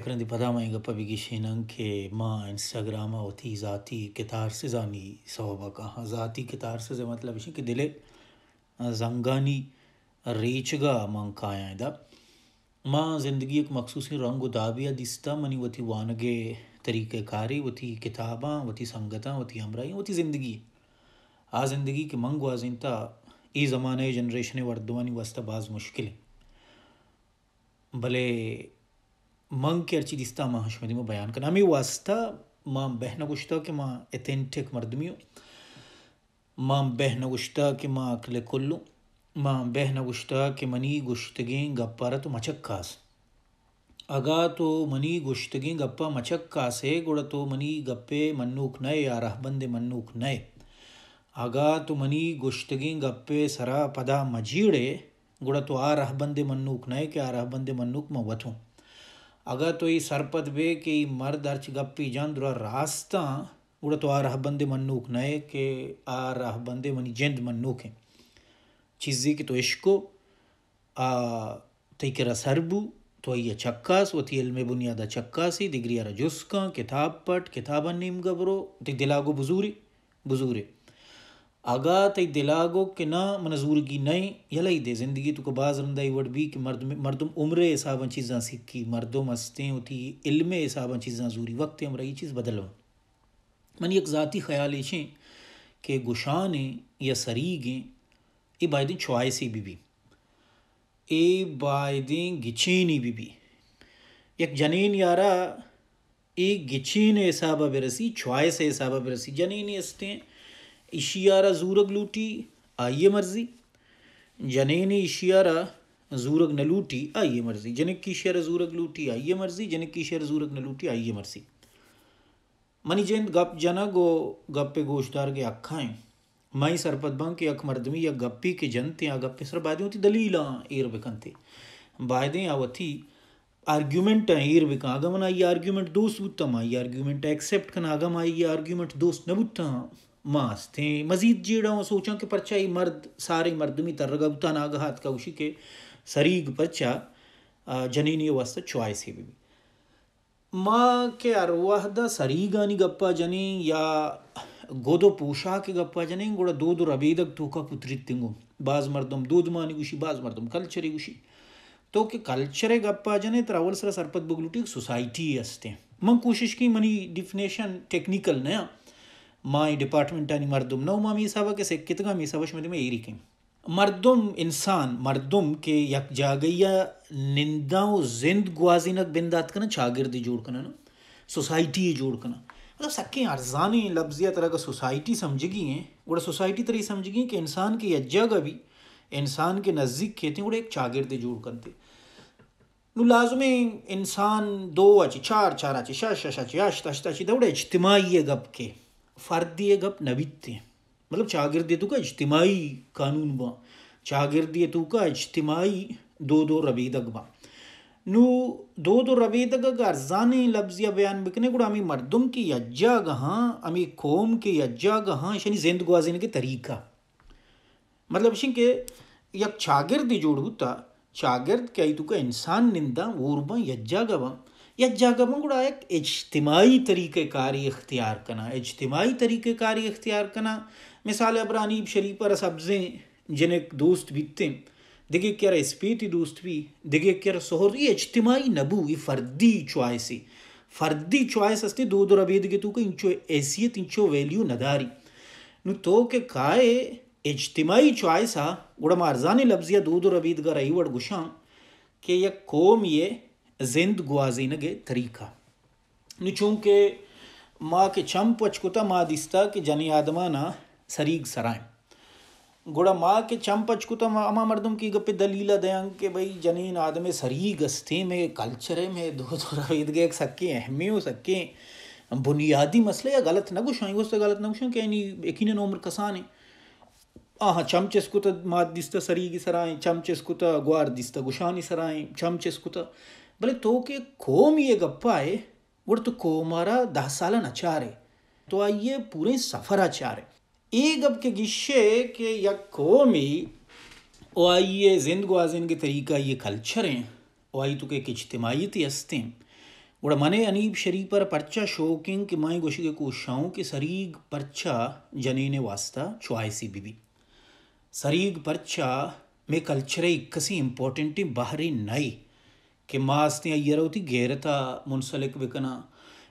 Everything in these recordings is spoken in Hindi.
Yakarandi Padamayın Gapabigi Şenan ke ma Instagram'a oti zati ketarsız ani savaba kaha. Zati ketarsız मतलब işin ki dile zangani रेचगा मां कायादा मां जिंदगी एक मखसूस रंग उदाबिया दिस्ता मनी वती वानगे तरीके कारी वती किताबा वती संगता वती हमराई वती जिंदगी आ जिंदगी के मंग वाजिनता ई ज़माने जनरेशन वर्दवानी वास्ता बाज मुश्किल भले मंग के अर्ची दिस्ता मां हशमदी में बयान करना हमें वास्ता मां बहना गुश्ता कि माँ एथेंटिक मर्दमियों मां बहना गुश्ता कि माँ अकले कुल्लू मां बहन गुश्ता कि मनी गुश्तगे गप्पारा तो मचक कास अगा तो मनी गुश्तगे गप्पा मचक कास है गुड़ा तो मनी गप्पे मन्नूक नए रह बंदे मन्नूक नए आगा तो मनी गुश्तगे गप्पे सरा पदा मजीड़े गुड़ा तो आ रह बंदे मन्नूक नए के आ रह रहबंदे मन्नूक मवथूँ अगर तो सरपत के मर्द अर्च गप्पी ಮರ್ದ ಅರ್ಚಗಪ್ಪಿ रास्ता उड़ा तो आ रहा बंदे मन्नूक नए के आ रहा बंदे मनी जेंद मन्नूक है चीज़ी के तो इश्को आ तई के रसरबू तो ये चक्कास वो थी में बुनियादा चक्कासी दिग्रिया रजुस्का किताब पट किताबन नीम गबरो ती दिलागो बुजूरी बुजूरे आगा ಆಗಾತ ದಿಲಾಗೋಕ್ಕೆ ನ नहीं ನೈ दे जिंदगी ಜಿಂದಗಿ ತುಕ ಬಾಜ್ ही वड़ भी कि मर्द में मर्दम उम्र हिसाब चीज़ा सीखी मर्दम हंसतें उठी इल्म हिसाब चीज़ा जूरी वक्त उम्र ये चीज़ बदल मन एक ज़ाती ख्याल ऐसे कि गुशान या सरीगें ये बायदें ही बीबी ए बायदें ही बीबी एक जनीन यारा ए गिचेन हिसाब बरसी छुआस हिसाब बरसी जनीन हैं इशियारा जूरग लूटी आइए मर्जी जनेन इशियारा जूरग न लूटी आइए मर्जी जनक की शेर जूरग लूटी आइए मर्जी जनक की शेर जूरग न लूटी आइए मर्जी मनी जैन गप जना गो गपे गोशदार के अखाएं माई सरपत सरपदबं के अख मर्दमी या गप्पी के जनते या गप्पे सर बादियों थी दलीला ईर बिकनते बायदे या वथी आर्ग्यूमेंट है ईर बिका आगमन आई आर्ग्यूमेंट दोस्त बुत्ता आई आर्ग्यूमेंट एक्सेप्ट कन आगम आई आर्ग्यूमेंट दोस्त न बुत्ता मास थे मजीद जीड़ों सोचों के परचाई मर्द सारे मर्द तर गुता नाग हाथ का कौशी के सरीग परचा జనీని వస్త చాయిస్ ఇవి మాకే అర్వాహద సరిగాని గప్ప జని యా గోదో పూషాకి గప్ప జని కూడా దూదు రబీదకు తూక పుత్రిత్తింగు బాజ్ మర్దం దూదు మాని గుషి బాజ్ మర్దం కల్చరీ గుషి तो कि कल्चर गप्पा जने तर अवल सरपत बुगलूटी सोसाइटी असते मैं कोशिश की मनी डिफिनेशन टेक्निकल नया माई डिपार्टमेंटानी मरदुम नौमा मीसावा के से कितना मीसावश में एरी ईरी मरदुम इंसान मरदुम के यक जागैया निंदाओं जिंद गुआजीनक बिंदात कना शागिर्दी जोड़ कना ना सोसाइटी जोड़ कना मतलब सके अरजानी लफ्ज या तरह का सोसाइटी समझगी हैं उड़ा सोसाइटी तरह समझगी कि इंसान के यज्जा का भी इंसान के नज़दीक खेते उड़े एक शागिर्द जोड़ करते लाजम इंसान दो अची चार चार अची शश शश अची अश्त अश्त अची दौड़े इज्तमाही गप के फ़र्दी गप नबिते मतलब शागिर्द का इज्तिमाही कानून बा तू का इज्तिमाही दो दो रबीदक बा नू दो दो रबीदक अर्जानी लफ्जिया बयान बिकने गुड़ हमें मर्दम की यज्जा गहाँ हमें कौम के यज्जा गहाँ शनि जेंद गुआजिन के तरीका मतलब शिं के यक शागिर्द जोड़ू ता शागिर्द क्या तुका इंसान निंदा ऊर्मा यज्जा गवा जागमन गुड़ा एक इजतमाही तरीकेकारी इख्तियार करना इजतमाही तरीकेकारी इख्तियार करना मिसाल अब शरीफ पर सब्ज़ें जिन्हें दोस्त बीतते दिगे क्यार इस्पीति दोस्त भी दिगे क्यार सोहर ये इजतमाही नबू ये फ़र्दी चॉइस फ़र्दी चॉइस अस्ते दो दो रबीद के तू तो इंचो हैसियत इंचो वैल्यू नदारी नु तो के काए इजतमाही चॉइस आ गुड़ा मारजानी लफ्ज़िया दो दो रबीद का रही वड़ गुशा के यह कौम ये zend guazinage tarika nu के ma ke champachkuta ma dista ke jani admana sarig saraim गोड़ा माँ के चंपच को तो अमा मर्दम की गप्पे दलीला दयांग के भाई जनीन आदमे सरी गस्ते में कल्चरे में दो थोड़ा ईद गए सके अहमे हो सके बुनियादी मसले या गलत ना गुश उससे गलत ना गुश यानी यकीन उम्र कसान है हाँ चमचस कुत मात दिस्ता सरी की सराएं चमचस कुत ग्वार दिस्ता गुशानी सराएं चमचस कुत বলে তো কে কোমি এক গপাই বড় তো কোমারা দাসালা নাচারে তো আইয়ে পুরো সফরাচার এগব কে গিশে কে ইয়া কোমি ও আইয়ে জেনগো আসিন কে তরিকা ইয়ে কাল্চরে ও আই তুকে কিজতিম আইতি হস্তে বড় মানে अनीব শরীর পরছা শোকিং কে মাই গোশি কে কো শাউ কে শরীগ পরছা জনি নে ওয়াসতা চয়িসি বিবি শরীগ পরছা মে কাল্চরে ই কসি ইম্পর্ট্যান্ট টি বাহরি নাই כמאסני איירותי גרתא מונסלק בקנה,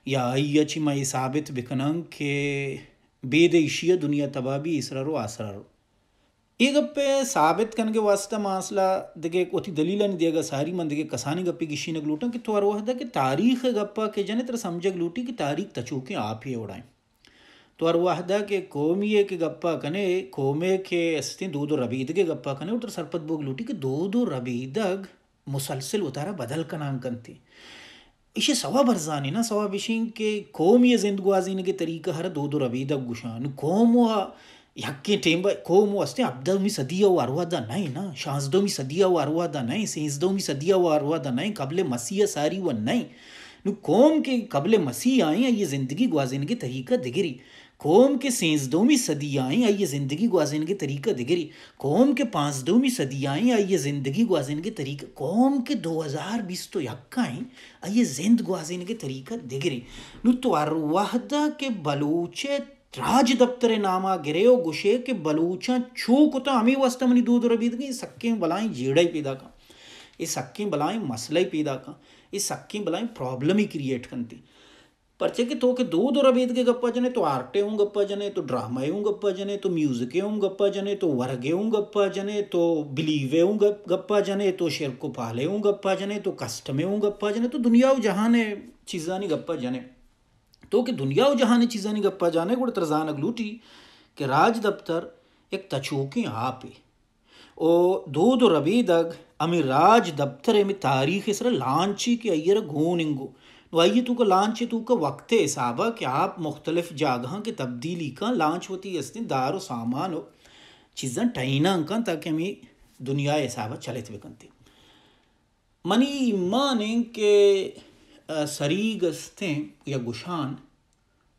יא אייצ'י מאי סאבית בקנן כבד אישיה דוניה תבאבי ישררו אסררו. ये गप्पे साबित कन के वास्ते मासला देखे ओति दलील नहीं देगा सारी मन देखे कसानी गप्पे किसी ने लूटा कि तोर वह कि तारीख गप्पा के जने तरह समझ लूटी कि तारीख तचू के आप ही उड़ाएं तोर वह के कौमिए के गप्पा कने कोमे के अस्ते दो दो रबीद के गप्पा कने उतर सरपत बोग लूटी के दो दो रबीदग मुसलसिल उतारा बदल का नामकन थे इशे सवा बरसानी ना सवा बिशिंग के कौम ये जिंदगाजीन के तरीका हर दो दो रवीद गुशान कौम व यक्के टेम कौम अस्ते अब्दमी सदिया हुआ अरुआ दा नहीं ना शाहजदोमी सदिया हुआ अरुआ दा नहीं सेंसदोमी सदिया हुआ अरुआ दा नहीं कबले मसीह सारी हुआ नहीं नु कौम के कबले मसीह आए हैं ये ज़िंदगी गुआजिन के तरीका दिगरी कौम के सेंसदोमी सदियाएँ आइए ज़िंदगी गुआजन के तरीका दिगरी कौम के पाँचदोमी सदियाएँ आइए ज़िंदगी गुआजन के तरीका कौम के दो हज़ार बीस तो यक्काएँ आइए जिंद गुआजन के तरीका दिगरी नु तो अरवाहदा के बलूचे राज दफ्तर नामा गिरे हो गुशे के बलूचा छू कुता तो हमें वस्ता मनी दूध रबीद गई सक्के बलाएं जेड़ा ही पैदा का ये सक्के बलाएं मसला ही पैदा का ये सक्के बलाएं प्रॉब्लम ही क्रिएट करती तो के दो दो भेद के गप्पा जने तो आर्टे हूँ गप्पा जने तो ड्रामा हूँ गप्पा जने तो म्यूजिके हूँ गप्पा जने तो वर्गे हूँ गप्पा जने तो बिलीवे हूँ गप्पा जने तो शेर को पाले हूँ गप्पा जने तो कस्टमे हूँ गप्पा जने तो दुनिया जहां ने चीज़ा नहीं गप्पा जने तो कि दुनिया जहाँ ने चीज़ा नहीं गप्पा जाने गुड़ तरजान अगलूटी कि राज दफ्तर एक तछोकी ही ओ दो दो रबी अग अमी राज दफ्तर में तारीख इसरा लांची के अयर घूनिंगो का लांच का वक्त वक्ते है कि आप मुख्तलिफ जगह की तब्दीली का लांच होती दार और सामान चीज़ा टैना का ताकि हमें दुनिया हिसाब चलित विकंती मनी इमान के सरी गस्ते या गुशान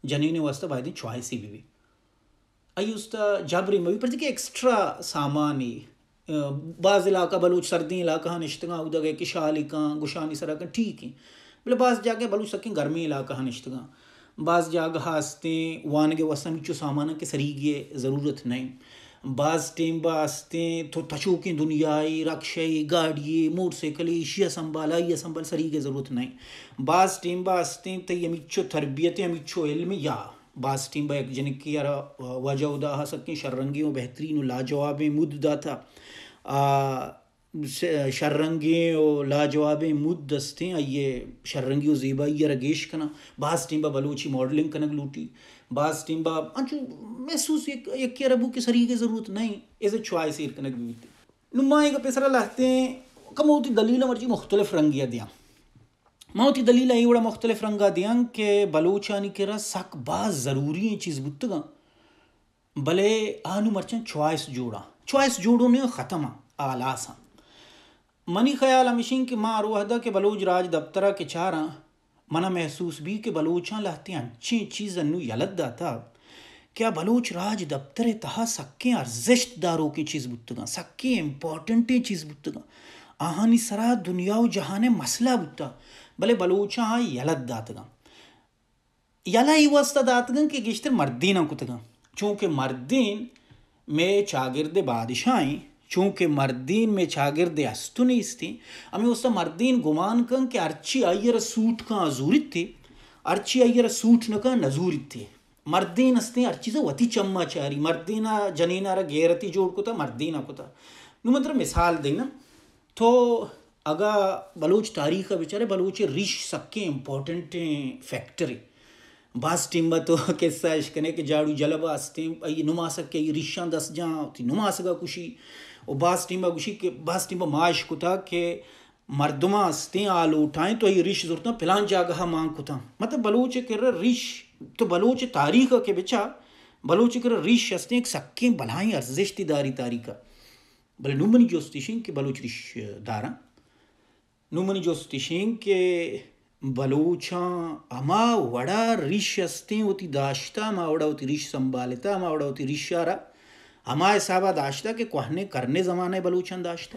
भाई वस्त बायदी ही भी आई उसका जबरी में भी एक्स्ट्रा एक्स्ट्रा ही बाज़ इलाका बलूच सर्दी इलाका निश्तगा उदगे किशालिका गुशानी सराका ठीक है बोले बास जागे बलू सकें गर्मी इलाका हनिश्तगा बास जाग हास्ते वानगे वसम चो सामान के सरीगे ज़रूरत नहीं बास टेम बास्ते तो तशोकें दुनियाई रक्षाई गाड़िए मोटरसाइकिल ईशिया संभाल या संभाल सरीगे ज़रूरत नहीं बास टेम बसते तो मिचो तरबियत मिचो इलम या टेम बा एक जन की यार वजह उदा सकें शर्रंगी और बेहतरीन लाजवाब मुद था शर्रंगें और लाजवाब मुद दस्तें ये शर्रंगी ज़ीबा ये रगेश कना बास टिम्बा बलोची मॉडलिंग कनक लूटी बास टिम्बा अंचु महसूस एक एक के रबू के सरीके ज़रूरत नहीं ऐसे च्वाइस ईर कनक बीते नुमा एक पेसरा लाते कम होती दलील मर्जी मुख्तलिफ रंगिया दिया माउती दलील आई बड़ा मुख्तलिफ रंगा दिया के बलोचा के रा सक बाज ज़रूरी चीज़ बुतगा भले आनू मर्चन च्वाइस जोड़ा च्वाइस जोड़ो ने ख़त्म आलासा मनी ख्याल अमिशिंग के माँ अरूहदा के बलूच राज दफ्तरा के चारा मना महसूस भी के बलूचा लहते अच्छी चीज अनु यलदा था क्या बलूच राज दफ्तर तहा सक्के अर्जिश्त दारों की चीज़ बुतगा सक्के इम्पोर्टेंट चीज़ बुतगा आहानी सरा दुनिया जहाँ ने मसला बुता भले बलूचा हाँ यलत दातगा यला ही वस्ता दातगा कि गिश्तर मर्दीना कुतगा चूंकि मर्दीन में चागिरद बादशाहें चूंकि मर्दीन में छागिर्दे हस्तुनीस थी हमें उस मर्दीन गुमान कं कि अर्ची अयर सूट का अजूरित थे अर्ची अयर सूट न का नजूरित थे मर्दीन हस्ते अर्ची से वती चम्मा चारी मर्दीना जनीना रे गेरती जोड़ को था मर्दीना को नु मतलब मिसाल देना तो अगर बलूच तारीख का बेचारे बलूच रिश सबके इम्पोर्टेंट फैक्ट्री बस टिम्बा तो किस्सा इश्कने के झाड़ू जलब आस्ते नुमा सक के रिशा दस जा नुमा सका खुशी टीम गुशी के टीम माश कुता के मरदमा हस्तें आलो उठाएं तो ये रिश जरूरत फिलहाल जागह मांग कुता मतलब बलोच कर रिश तो बलोच तारीख के बच्चा बलोच कर रिश हस्तें एक सक्के भलाई दारी तारीख भले नुमनी जोस्तिशिंग के बलोच रिश दारा नुमनी जोस्तिशिंग के बलोचा अमा वड़ा रिश हस्तें होती दाश्ता मावड़ा होती रिश संभालता मावड़ा होती रिश आरा ಅಮಾ दाश्ता ದಾಶ್ತ ಕೊಹ್ನೆ करने जमाने बलूचन दाश्ता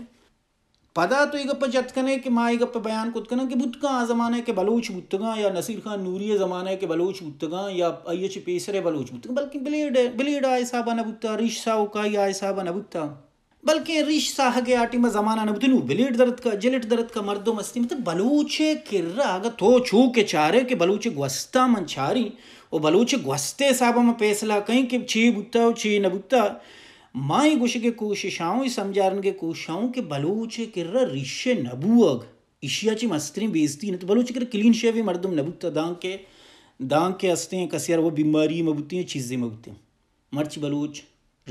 पदा तो गप जतकने के माँ गप बयान कुदकने के बुतगा जमाने के बलूच बुतगा या नसीर खान नूरी जमाने के बलूच बुतगा या अयच पेसरे बलूच बुतगा बल्कि ब्लेड ब्लेड आय साहबा नबुता रीश साहु का या आय साहबा नबुता बल्कि रिश साह के आटी में जमाना नबुत नू ब्लेड दर्द का जिलेट दर्द का मर्दो मस्ती मतलब बलूचे किर्रा अगर तो छू के चारे के बलूचे ग्वस्ता मन छारी वो बलूचे ग्वस्ते साहब में फैसला कहीं कि छी बुत्ता छी न नबुत्ता माई के बलूच ಸಂಜಾರನ್ಗೆ ಕೂಶಾಂಗೆ नबूअग ಕಿರ್ರ ची मस्त्री बेजती ಮಸ್ತ್ರಿ ಬೇಸ್ತಿ तो ಬಲೂಚ್ ಕಿರ್ರ क्लीन ಶೇವಿ ಮರ್ದಮ್ मरदम ದಾಂಕೆ दांग के हंसते हैं कसियर वो बीमारी मबूती हैं चीज़ें मबूती मर्च बलूच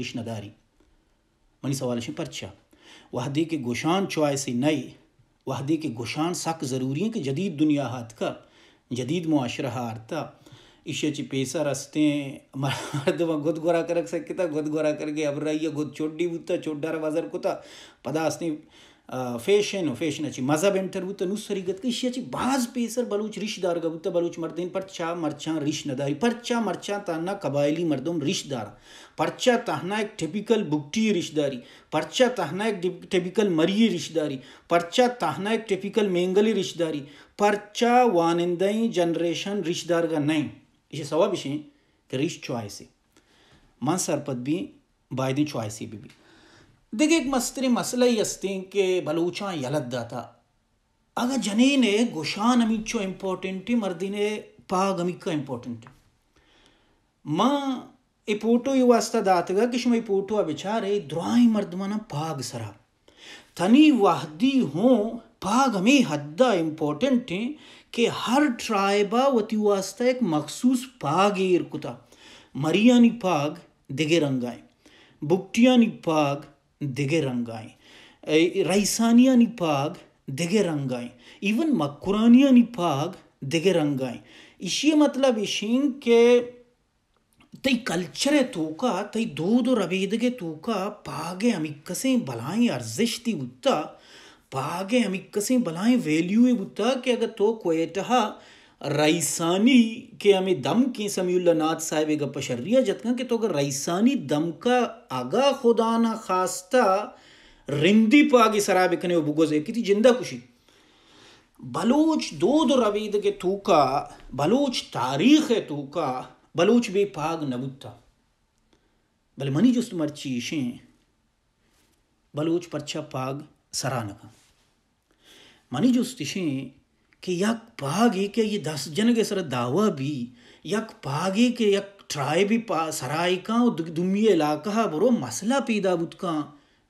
रिश्नादारी मनी सवाल से पर्चा वहदे के गोशान चॉय से नई वहदे के गोशान सक ज़रूरी हैं कि जदीद दुनिया हाथ का जदीद माशरा हारता इशेची पेसर हसते मर्दवा गोद गोरा करक सकता गोद गोरा गए अब रही गोद चोड्डी बुता चोड्डार बाजार कोता पदासने फैशन अच्छी मजा बेंटर बुता नुसरी गत इशेची बाज पेसर बलूच का गबुता बलूच पर चा मरचा रिश नदारी चा मरचा ताना कबायली मर्दम रिशदार परचा ताहना एक टिपिकल बुगटी रिश्तेदारी परचा तहना एक टिपिकल मरी रिश्तेदारी परचा ताहना एक टिपिकल मेंगली रिश्तेदारी परचा वानिंदई जनरेशन रिश्तेदार का नहीं İşte sava bir şey kiriş çoğaysi. Man sarpat bi baydin çoğaysi bi bi. देखे एक मस्तरी मसला ही अस्ती के बलूचा यलत दाता अगर जने ने गोशान अमीचो इम्पोर्टेंट मर्दी ने पाग अमीका इम्पोर्टेंट माँ ये पोटो ये वास्ता दातगा किश मैं पोटो अबिचार है द्राई मर्दमाना पाग सरा तनी वाहदी हो पाग हमें हद्दा इम्पोर्टेंट हर ट्राइबा वती वास्ता एक मखसूस पाग एर कुता मरियानी पाग दिगे रंगाएं नी पाग दिगे रंगाएं नी पाग दिगे रंगाएं इवन मकुरानिया नी पाग दिगे रंगाएं इसी मतलब इशिंग के तई तो का तई दो दो तो का पागे कसें बलाएं अर्जिश थी उत्ता පාගෙ මික්කසින් බලයි වේලියුවේ බුත්තා කියග තෝ කොයටහා राइसानी के हमें दम की समयुल्ला नाथ साहेब का पशरिया जतना के तो अगर राइसानी दम का आगा खुदा ना खास्ता रिंदी पागे सराबे कने वो बुगोजे एक थी जिंदा खुशी बलूच दो दो रवीद के तूका बलूच तारीख है तूका बलूच बे पाग नबुत्ता बल मनी जुस्त मर्ची बलोच परछा पाग सरानका मानी जो स्तिशे कि यक पागे के ये दस जन के सर दावा भी यक पागे के यक ट्राई भी पा सराय का दुमिये इलाका बरो मसला पैदा बुत का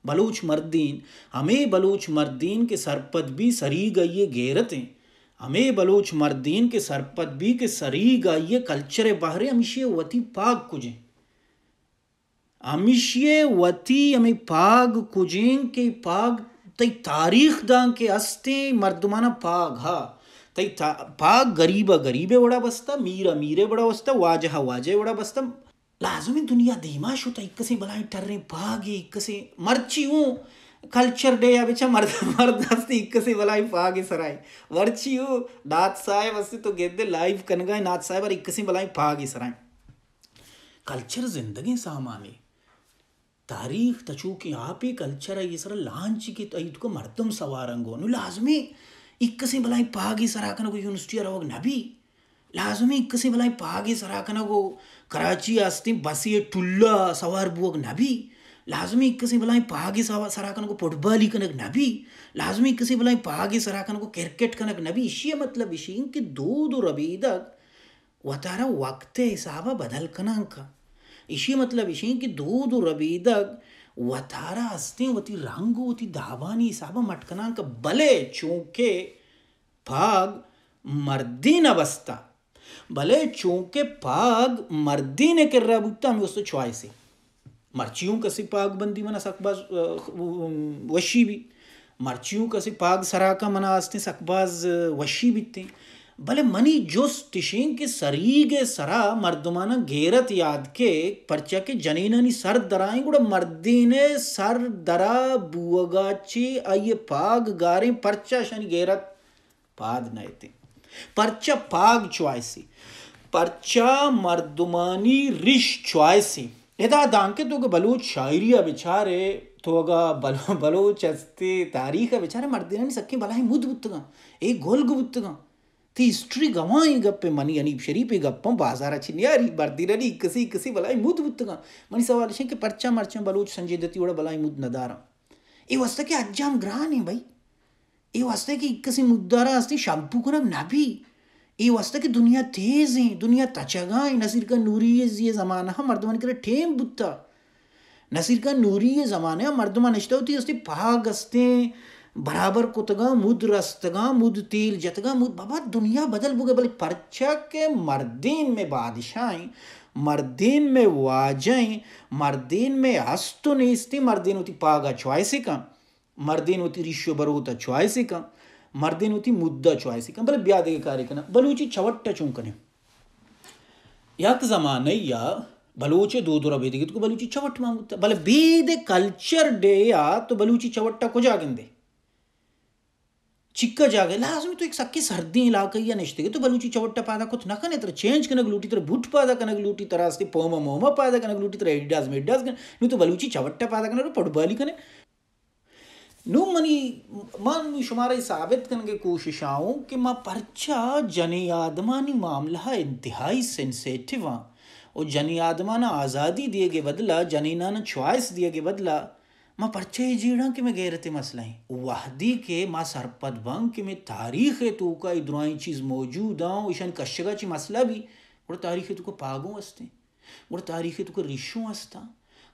बलोच मर्दीन हमें बलोच मर्दीन के सरपत भी सरी गई गैरतें हमें बलोच मर्दीन के सरपत भी के सरी गई कल्चर बाहरे हमेशे वती पाग कुजें हमेशे वती हमें पाग कुजें के पाग तई तारीख दां के अस्ते मर्दमाना पाग हा तई पाग गरीब गरीबे वड़ा बस्ता मीर अमीरे वड़ा बस्ता वाजह वाजे वड़ा बस्ता लाजमी दुनिया देमाश होता इक्क से बलाई टर रहे भागे इक्क से मर्ची हूँ कल्चर डे या बेचा मर्द मर्द हस्ते इक्क से बलाई भागे सराय मर्ची हूँ नाथ साहेब हस्ते तो गेदे लाइव कनगा नाथ साहेब और इक्क से बलाई भागे सराय कल्चर जिंदगी सामानी ತಾರೀಫ್ ತಚೂಕಿ ಆಪಿ ಕಲ್ಚರ ಈ ಸರ लाजमी इक से भलाई पागी ಇಕ್ಕಸಿ को यूनिवर्सिटी और नबी लाजमी इक से भलाई पागी ಪಾಗಿ को कराची आस्ती बसी टुल्ला सवार बुअक नबी लाजमी से भलाई पागी सराकन को ही कनक नबी लाजमी से भलाई पागी सराकन को क्रिकेट कनक नबी इसी मतलब इसी इनके दो दो रबी तक वतारा वक्त हिसाब बदल कनक इसी मतलब इसी कि दूध रबीदग वतारा हस्ते वती रंगो वती दावानी साब मटकना का भले चूंके पाग मर्दी न बसता भले चूंके पाग मर्दी ने कर रहा बुकता हमें उसको छुआई से मर्चियों का सी पाग बंदी मना सकबाज वशी भी मर्चियों का सी पाग का मना आस्ते सकबाज वशी बीतते भले मनी जोस टिशीन के सरीगे सरा मर्दुमान घेरत याद के परचा के जनीनानी सर दराई गुड़ मर्दी ने सर दरा बुअगाची आइए पाग गारे परचा शनि घेरत पाद नए थे पाग च्वाइसी परचा मर्दुमानी रिश च्वाइसी यदा दांके तो के बलूच शायरिया बिचारे तो अगा बलो बलोच तारीख विचारे मर्दी ने सखी बला ही मुद बुत्तगा एक गोल गुबुत्तगा ಹಿಸ್ಟ್ರಿ ಗವಾಯಿ ಗಪ್ಪೆ ಮನಿ ಅನೀಬ್ ಶರೀಪಿ ಗಪ್ಪಂ ಬಾಜಾರ ಚಿನ್ಯಾರಿ ಬರ್ದಿರಲಿ ಕಸಿ ಕಸಿ ಬಲಾಯಿ ಮುದ್ ಮುತ್ತಗ ಮನಿ ಸವಾಲ್ ಶಂಕೆ ಪರ್ಚ ಮರ್ಚ ಬಲೂಚ್ ಸಂಜೆ ದತ್ತಿ ಒಳ ಬಲಾಯಿ ಮುದ್ ನದಾರ ಈ ವಸ್ತಕ್ಕೆ ಅಜ್ಜಾಮ್ ಗ್ರಹಣೆ ಬೈ ಈ ವಸ್ತಕ್ಕೆ ಇಕ್ಕಸಿ ಮುದ್ದಾರ ಅಸ್ತಿ ಶಾಂಪು ಕುರಂ ನಭಿ ये वास्ते कि दुनिया तेज है दुनिया तचगा है नसीर का नूरी ये ज़माना है मर्दमान करे ठेम बुत्ता नसीर का नूरी ये ज़माना है मर्दमान निश्चित होती है उसने पागस्ते बराबर कुतगा मुद रस्तगा मुद तील जतगा मुद बाबा दुनिया बदल बुगे बोले परचा के मर्दीन में बादशाहें मर्दीन में वाजें मर्दीन में हस्तु नीस्ती मर्दीन उती पागा च्वाइसी का मर्दीन उती रिश्यो बरूता च्वाइसी का मर्दीन उती मुद्दा च्वाइसी का बोले ब्याह के कार्य करना बलूची छवट्टा चूंकने यक तो जमाने या बलूचे दो दूर बेदी तो बलूची चवट मांगता बल बेद कल्चर डे या तो बलूची चवट्टा को आगे दे ಚಿಕ್ಕಜಾಗ ಲಾಸ್ಮಿತು ಈಗ ಸಕ್ಕಿ ಸರ್ದಿ ಇಲಾಖೆಯ ನೆಶ್ತಿಗೆ ತು ಬಲುಚಿ ಚವಟ್ಟ ಪಾದ ಕೊತ್ ನಕನೆ ತರ ಚೇಂಜ್ ಕನಗ ಲೂಟಿತರ ಬುಟ್ ಪಾದ ಕನಗ ಲೂಟಿತರ ಅಸ್ತಿ ಪೋಮ ಮೋಮ ಪಾದ ಕನಗ ಲೂಟಿತರ ಎಡ್ಡಾಸ್ ಮೆಡ್ಡಾಸ್ ಕನ ನಿತು ಬಲುಚಿ ಚವಟ್ಟ ಪಾದ ಕನರು ಪಡುಬಾಲಿ ಕನೆ नु मनी मन शुमार साबित करने की कोशिशाओं कि माँ पर्चा जन आदमानी मामला इंतहाई सेंसेटिव और जन आदमाना आज़ादी दिए के बदला जनीना च्वाइस दिए के बदला ಮ ಪರಿಚಯ ಗೇರತೆ ಮಸಲೈ ವಹದಿ ಕೆ ಮಾ ಸರ್ಪತ್ ಬಂಗ್ ಕೆ ಮೆ ತಾರೀಖ ತೂಕ ಇದ್ರಾಯಿ ಚೀಸ್ ಮೌಜೂದ ಇಶನ್ ಕಶಗ ಚಿ ಮಸಲ ಬಿ ಗುಡ ತಾರೀಖ ತುಕ ಪಾಗೋ ಅಸ್ತೆ ಗುಡ ತಾರೀಖ ತುಕ ರಿಶೋ ಅಸ್ತ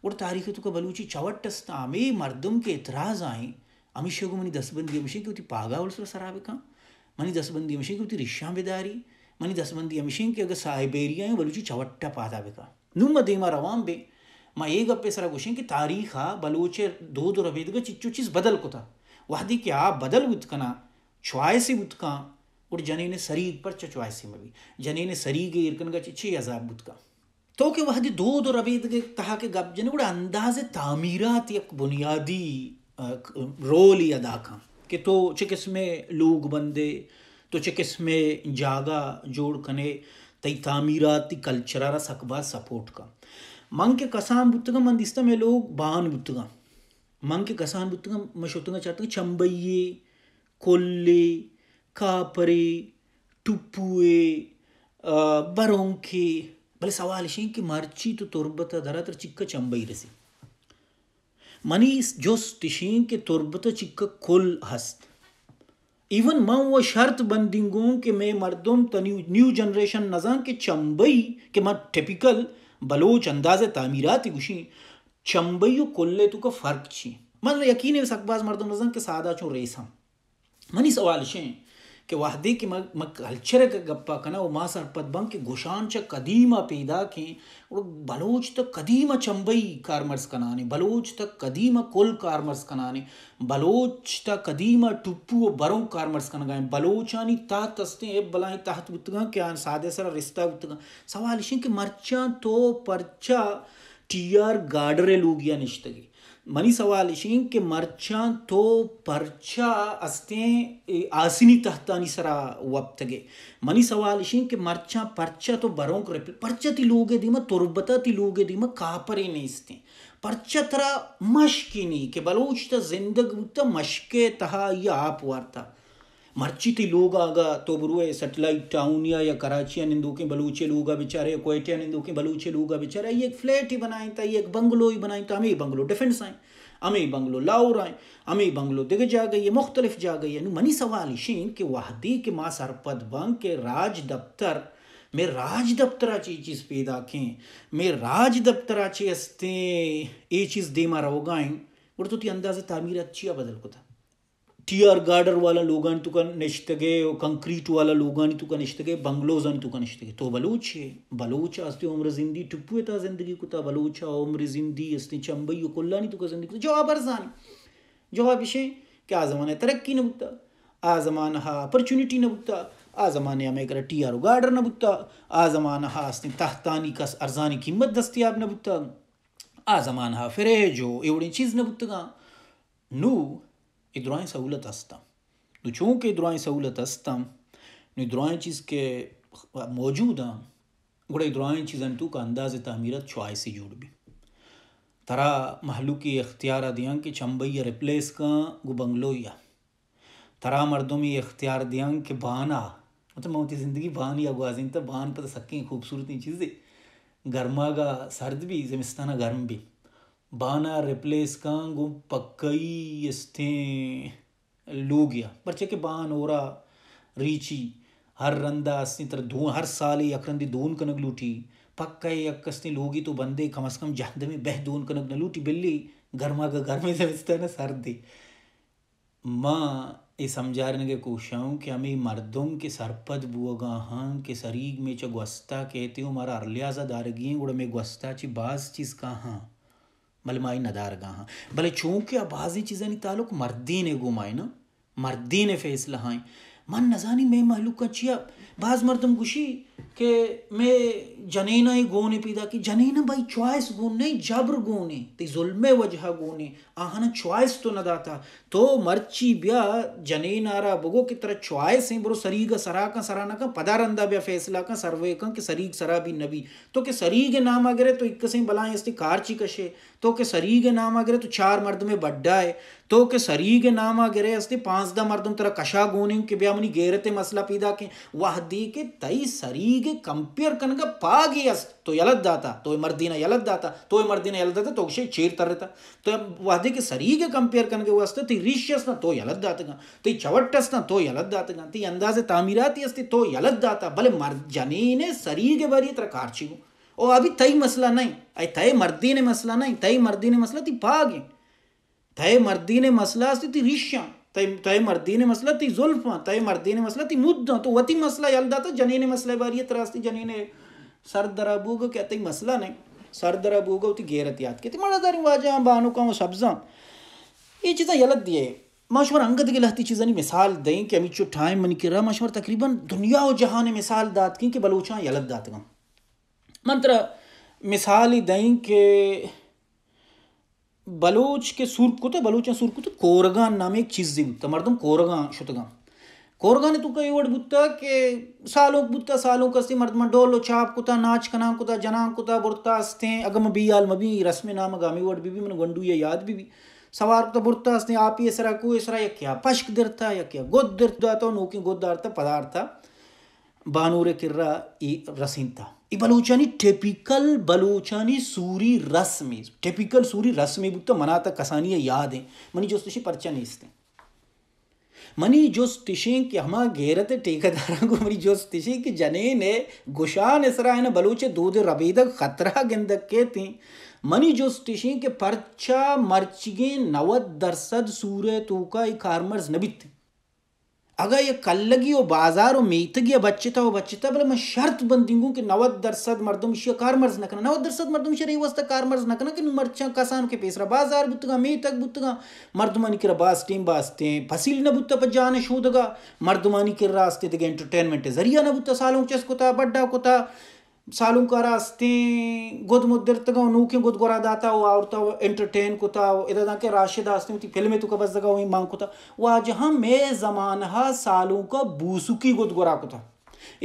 ಗುಡ ತಾರೀಖ ತುಕ ಬಲೂಚಿ ಚವಟ್ ಅಸ್ತ ಆಮೆ ಮರ್ದಮ್ ಕೆ ಇತರಾಜ್ ಆಯಿ ಅಮಿಷಗು ಮನಿ ದಸಬಂದಿ ಅಮಿಷೆ ಕೆ ಉತಿ ಪಾಗಾ ಉಳ್ಸುರ ಸರಾಬಿಕ ಮನಿ ದಸಬಂದಿ ಅಮಿಷೆ ಕೆ ಉತಿ ರಿಶಾ ಬೆದಾರಿ ಮನಿ ದಸಬಂದಿ ಅಮಿಷೆ ಕೆ ಅಗ ಸಾಯ್ಬೇರಿಯಾ ಬಲೂಚಿ ಚವಟ್ಟ ಪಾದಾಬಿಕ ನುಮ್ಮ ದೇಮ ರವಾಂಬೆ ಬೆ ये गप्पे सरा कि ಈಗ ಸರ ಗುಷಿಂಕಿ ತಾರೀಖ ಬಲೂಚೆ ದೂದುರ ಬೇದಗ ಚಿಚ್ಚುಚಿಸ್ ಬದಲ್ ಕುತ ವಹದಿ ಆ ಬದಲ್ ಉತ್ಕನ ಚ್ವಾಯಸಿ उतका और जने ने शरीर पर चचवासी में भी जने ने शरीर के इरकन का चिच्छे अजाब उतका तो के वह दी दो दो रवेद के कहा के गप जने उड़े अंदाजे तामीरात एक बुनियादी रोल ही अदा का कि तो चिकिस में लोग बंदे तो चिकिस में जागा जोड़ कने तई तामीराती कल्चरा सकबा सपोर्ट का मंग के कसान बुत का अंदा मे लोग बान बुत मं के कसान बुत चाहता चत चंबये कोल्ले कापरे टुपुए बरोंखे भले सवाल शेंकि मर्ची तो तुर्बत तर चिक्क चंबई रसी मनी जोस्तिशें के तुर्बत चिक्क कोल हस्त इवन मं वो शर्त बंदिंगों के मैं मर्दों तन्यू न्यू जनरेशन नजा के चंबई के मत टिपिकल بلوچ انداز تعمیراتی گوشی چنبئی و کلے تو کا فرق چھی من یقین ہے سکباز مردم نظم کے سادہ چون ریس ہم منی سوال شیں कि ವಹದೀಕಿ ಮಗ್ ಮಕ್ ಹಲ್ಚರಕ ಗಪ್ಪ ಕನ ಉ ಮಾಸ ಹರ್ಪದ ಬಂಕಿ ಗುಷಾಂಚ ಕದೀಮ ಪೀದಾಕಿ ಬಲೋಚ್ ತ ಕದೀಮ चंबई कार्मर्स ಕನಾನಿ ಬಲೋಚ್ ತ ಕದೀಮ कोल कार्मर्स कनाने बलोच ता कदीमा टुप्पू बरों कार्मर्स कन गाय बलोचानी ता तस्ते बलाई बलाही ताहत बुतगा क्या सादे सरा रिश्ता बुतगा सवाल इशिन के मर्चा तो परचा टीआर गाडरे लूगिया निश्तगी मनीसवाल शिंग के मर्चा तो पर्चा अस्ते आसिनी तहता निसरा वप्त गे मनीसवाल शिंग के मर्चा पर्चा तो बरों को रेपल पर्चा ती लोगे दिमा तुर्बता ती लोगे दिमा कापरे नहीं इसते पर्चा के बलोच ता मश्के तहा या आप वार्ता आगा तो बुरुए सेटेलाइट टाउन या या कराचिया निंदू के बलूचे लोगा बेचारे कोयटिया निंदू के बलूचे लोगा बेचारे ये एक फ्लैट ही बनाए था ये एक बंगलो ही बनाए था हमें बंगलो डिफेंस आए हमें बंगलो लाहौर आए हमें बंगलो दिख जा गई है मुख्तलिफ जा गई है मनी सवाल शें के वाहदी के माँ सरपद बंग के राज दफ्तर में राज दफ्तरा ची चीज़ पैदा के में राज दफ्तरा ची हस्ते ये चीज़ देमा रहोगा और तो अंदाज़ तामीर अच्छी बदल को था टीआर गार्डर वाला लोग ತುಕ कंक्रीट वाला लोग ಲೋಗಾಣಿ बंगलोज ನೆಚ್ತಗೆ ಬಂಗ್ಲೋಜಾನಿ ತುಕ तो बलोच है बलोच आस्ते उम्र जिंदी टुप्पू था जिंदगी कुता बलोच उम्र जिंदी इसने चंबई यो कुल्लानी तुका जिंदगी कुता जवाब जो जवाब इशे कि आ जमाने तरक्की न बुता आ जमान हा अपॉर्चुनिटी न बुता आ जमाने में कर टी आर गार्डर न बुता आ जमान हा इसने तहतानी कस अर्जानी कीमत दस्तियाब न बुता आ जमान हा फिर जो एवड़ी चीज़ न बुतगा नू इद्राएं सहूलत आसता तो चूंकि इद्राएं सहूलत आसता नु इद्राएं चीज़ के मौजूद हाँ गुड़ा इद्राएं चीज़न तू का अंदाज तमीरत शुआई से जुड़ भी तरा महलूकी अख्तियार दियाँ कि चंबई रिप्लेस का गु बंगलोया तरा मर्दों में अख्तियार दियाँ कि बाना मतलब मौती ज़िंदगी बान या गुआजिन तब बान पर तो सकें खूबसूरती चीज़ें गर्मा का सर्द भी जमिस्ताना गर्म भी बाना रिप्लेस कांगु पक्कई स्थे पर चे के बान ओरा रीची हर रंदा अस्नी तर धून हर साल ही अखरंदी दून कनक लूटी पक्का ही अक्कसनी लूगी तो बंदे कम अज कम जहद में बह धून कनक न लूटी बिल्ली गर्मा का गर्मी से बचते ना सर्दी माँ ये समझाने के कोशाऊँ कि हमें मर्दों के सरपद बुआगा हाँ के शरीर में चो कहते हो हमारा अरलियाजा दारगी गुड़ में गुस्ता ची बाज चीज़ का हाँ माई नदार नदारगाह भले चूंकि अब बाजी चीज़ें तालुक मर्दी ने गुमाए ना मर्दी ने फैसला हाएँ मन नजानी मैं महलूक चिया बाज मरदम गुशी कि मैं जनीना ही गो नहीं पीता कि जनीना भाई गो नहीं जबर गो नहीं ते जुल्मे वजह गो गोने आहना चॉइस तो न दाता तो मर्ची ब्या जनीना रा बगो की तरह च्वाइस हैं बरो सरीग सरा का सरा ना का पदारंदा ब्या फैसला का सर्वे का कि सरीग सरा भी नबी तो के सरीग नाम अगर तो इक्क से बलाएं इसते कार कशे तो के सरीग नाम अगर तो चार मर्द में बड्डा है तो के सरीग नाम अगरे इसते पांच दा मर्दम तरह कशा गोने के ब्या मनी गैरते मसला पीदा के वाह दी के तई सरीग ಹೀಗೆ ಕಂಪೇರ್ ಕನಕ ಪಾಗಿ ಅಸ್ ತೋ ಎಲದ್ದಾತ ತೋಯ್ ಮರ್ದಿನ ಎಲದ್ದಾತ ತೋಯ್ ಮರ್ದಿನ ಎಲದ್ದಾತ ತೋಕ್ಷೆ ಚೇರ್ ತರತ ತೋ ಅದಕ್ಕೆ ಸರಿಗೆ ಕಂಪೇರ್ ಕನಕ ವಸ್ತು ತಿ ರೀಷ್ಯಸ್ನ ತೋ ಎಲದ್ದಾತಗ ತಿ ಚವಟ್ಟಸ್ನ ತೋ ಎಲದ್ದಾತಗ ತಿ ಅಂದಾಜೆ ತಾಮಿರಾತಿ ಅಸ್ತಿ ತೋ ಎಲದ್ದಾತ ಬಲೆ ಮರ್ ಜನೇನೆ ಸರಿಗೆ ಬರೀ ತರ ಕಾರ್ಚಿವು ಓ ಅಭಿ ತೈ ಮಸಲಾ ನೈ ಐ ತೈ ಮರ್ದಿನೆ ಮಸಲಾ ನೈ ತೈ ಮರ್ದಿನೆ ಮಸಲಾ ತಿ ಪಾಗಿ ತೈ ಮರ್ದಿನೆ ಮಸಲಾ ಅಸ್ತಿ ತಿ ರೀಷ್ಯ tay mardine maslati zulfa tay mardine maslati mudda तो वती मसला यलदा था जनीने मसले बारी त्रास्ती जनीने सर दराबूगो कहते मसला नहीं सर दराबूगो ती गेरत याद कहते मड़ा दारी वाजा बानो का सब्जा ये चीज़ें यलत दिए मशवर अंगद की लहती चीज़ें मिसाल दें कि अमी चो टाइम मन किरा मशवर तकरीबन दुनिया और जहाँ ने मिसाल दात की कि बलोचा यलत दात गम मंत्र मिसाल ही दें ಬಲೂಚ್ ಕೆ ಸೂರ್ಕುತೆ ಬಲೂಚ ಸೂರ್ಕುತೆ कोरगान नाम एक चीज दिन दिग तो मर्दम कोरगान शुतगान कोरगान तो कई वर्ड बुत्ता के सालों बुत्ता सालों का सी मर्दम डोलो छाप कुता नाच कना कुता जना कुता बुरता अस्ते अगम बी आल मबी रस्मे नाम गामी वड बीबी मन गंडू ये याद भी, भी। सवार कुता बुरता अस्ते आप ये सरा को सरा ये क्या पश्क दिरता या क्या गोद दिरता तो नोकी गोदारता पदार्थ बानूरे किर्रा ई था बलोचानी टिपिकल बलोचानी सूरी रस्मी टिपिकल सूरी रस्मी मना तक कसानी याद है मनी जोस्तिशे पर्चा इसते मनी तिशे के हम घेरत टेकदारा को मनी तिशे के जने ने गुशान इसरायन बलोचे दे रबेदक खतरा गिंदक के थी मनी तिशे के पर्चा मर्चिगे नवद दरसद सूर्य तो का एक आर्मर्स नबित ಆಗ ಈ ಕಲ್ಲಗಿಯೋ ಬಾಜಾರು ಮೇಯ್ತಗಿಯ ಬಚ್ಚಿತಾವ ಬಚ್ಚಿತ ಬಲ ಮ ಶರ್ತ್ ಬಂದಿಂಗು ಕಿ ನವತ್ ದರ್ಸದ ಮರ್ದಮಶಿಯ ಕಾರ್ಮರ್ಸ್ ನಕನ ನವತ್ ದರ್ಸದ ಮರ್ದಮಶಿಯ ರೇವಸ್ತ ಕಾರ್ಮರ್ಸ್ ನಕನ ಕಿ ಮರ್ಚ ಕಸಾನ್ ಕೆ ಪೇಸರ ಬಾಜಾರ್ ಬುತ್ತಗ ಮೇಯ್ತಗ ಬುತ್ತಗ ಮರ್ದಮಾನಿ ಕಿರ ಬಾಸ್ಟೇಂ ಬಾಸ್ತೆ ಫಸಿಲ್ न बुत्ता पर जान शोधगा मर्दमानी के रास्ते तक एंटरटेनमेंट है जरिया न बुत्ता सालों चस कोता बड्डा कोता सालों का रास्ते गुद मुद्दर तक नू के गुद गुरा दाता वो और तो एंटरटेन को था इधर ना राशि दास्ते थी फिल्में तो कबस जगह हुई मांग को वो आज हम मे जमान हा सालों का बूसुकी गुद गुरा को था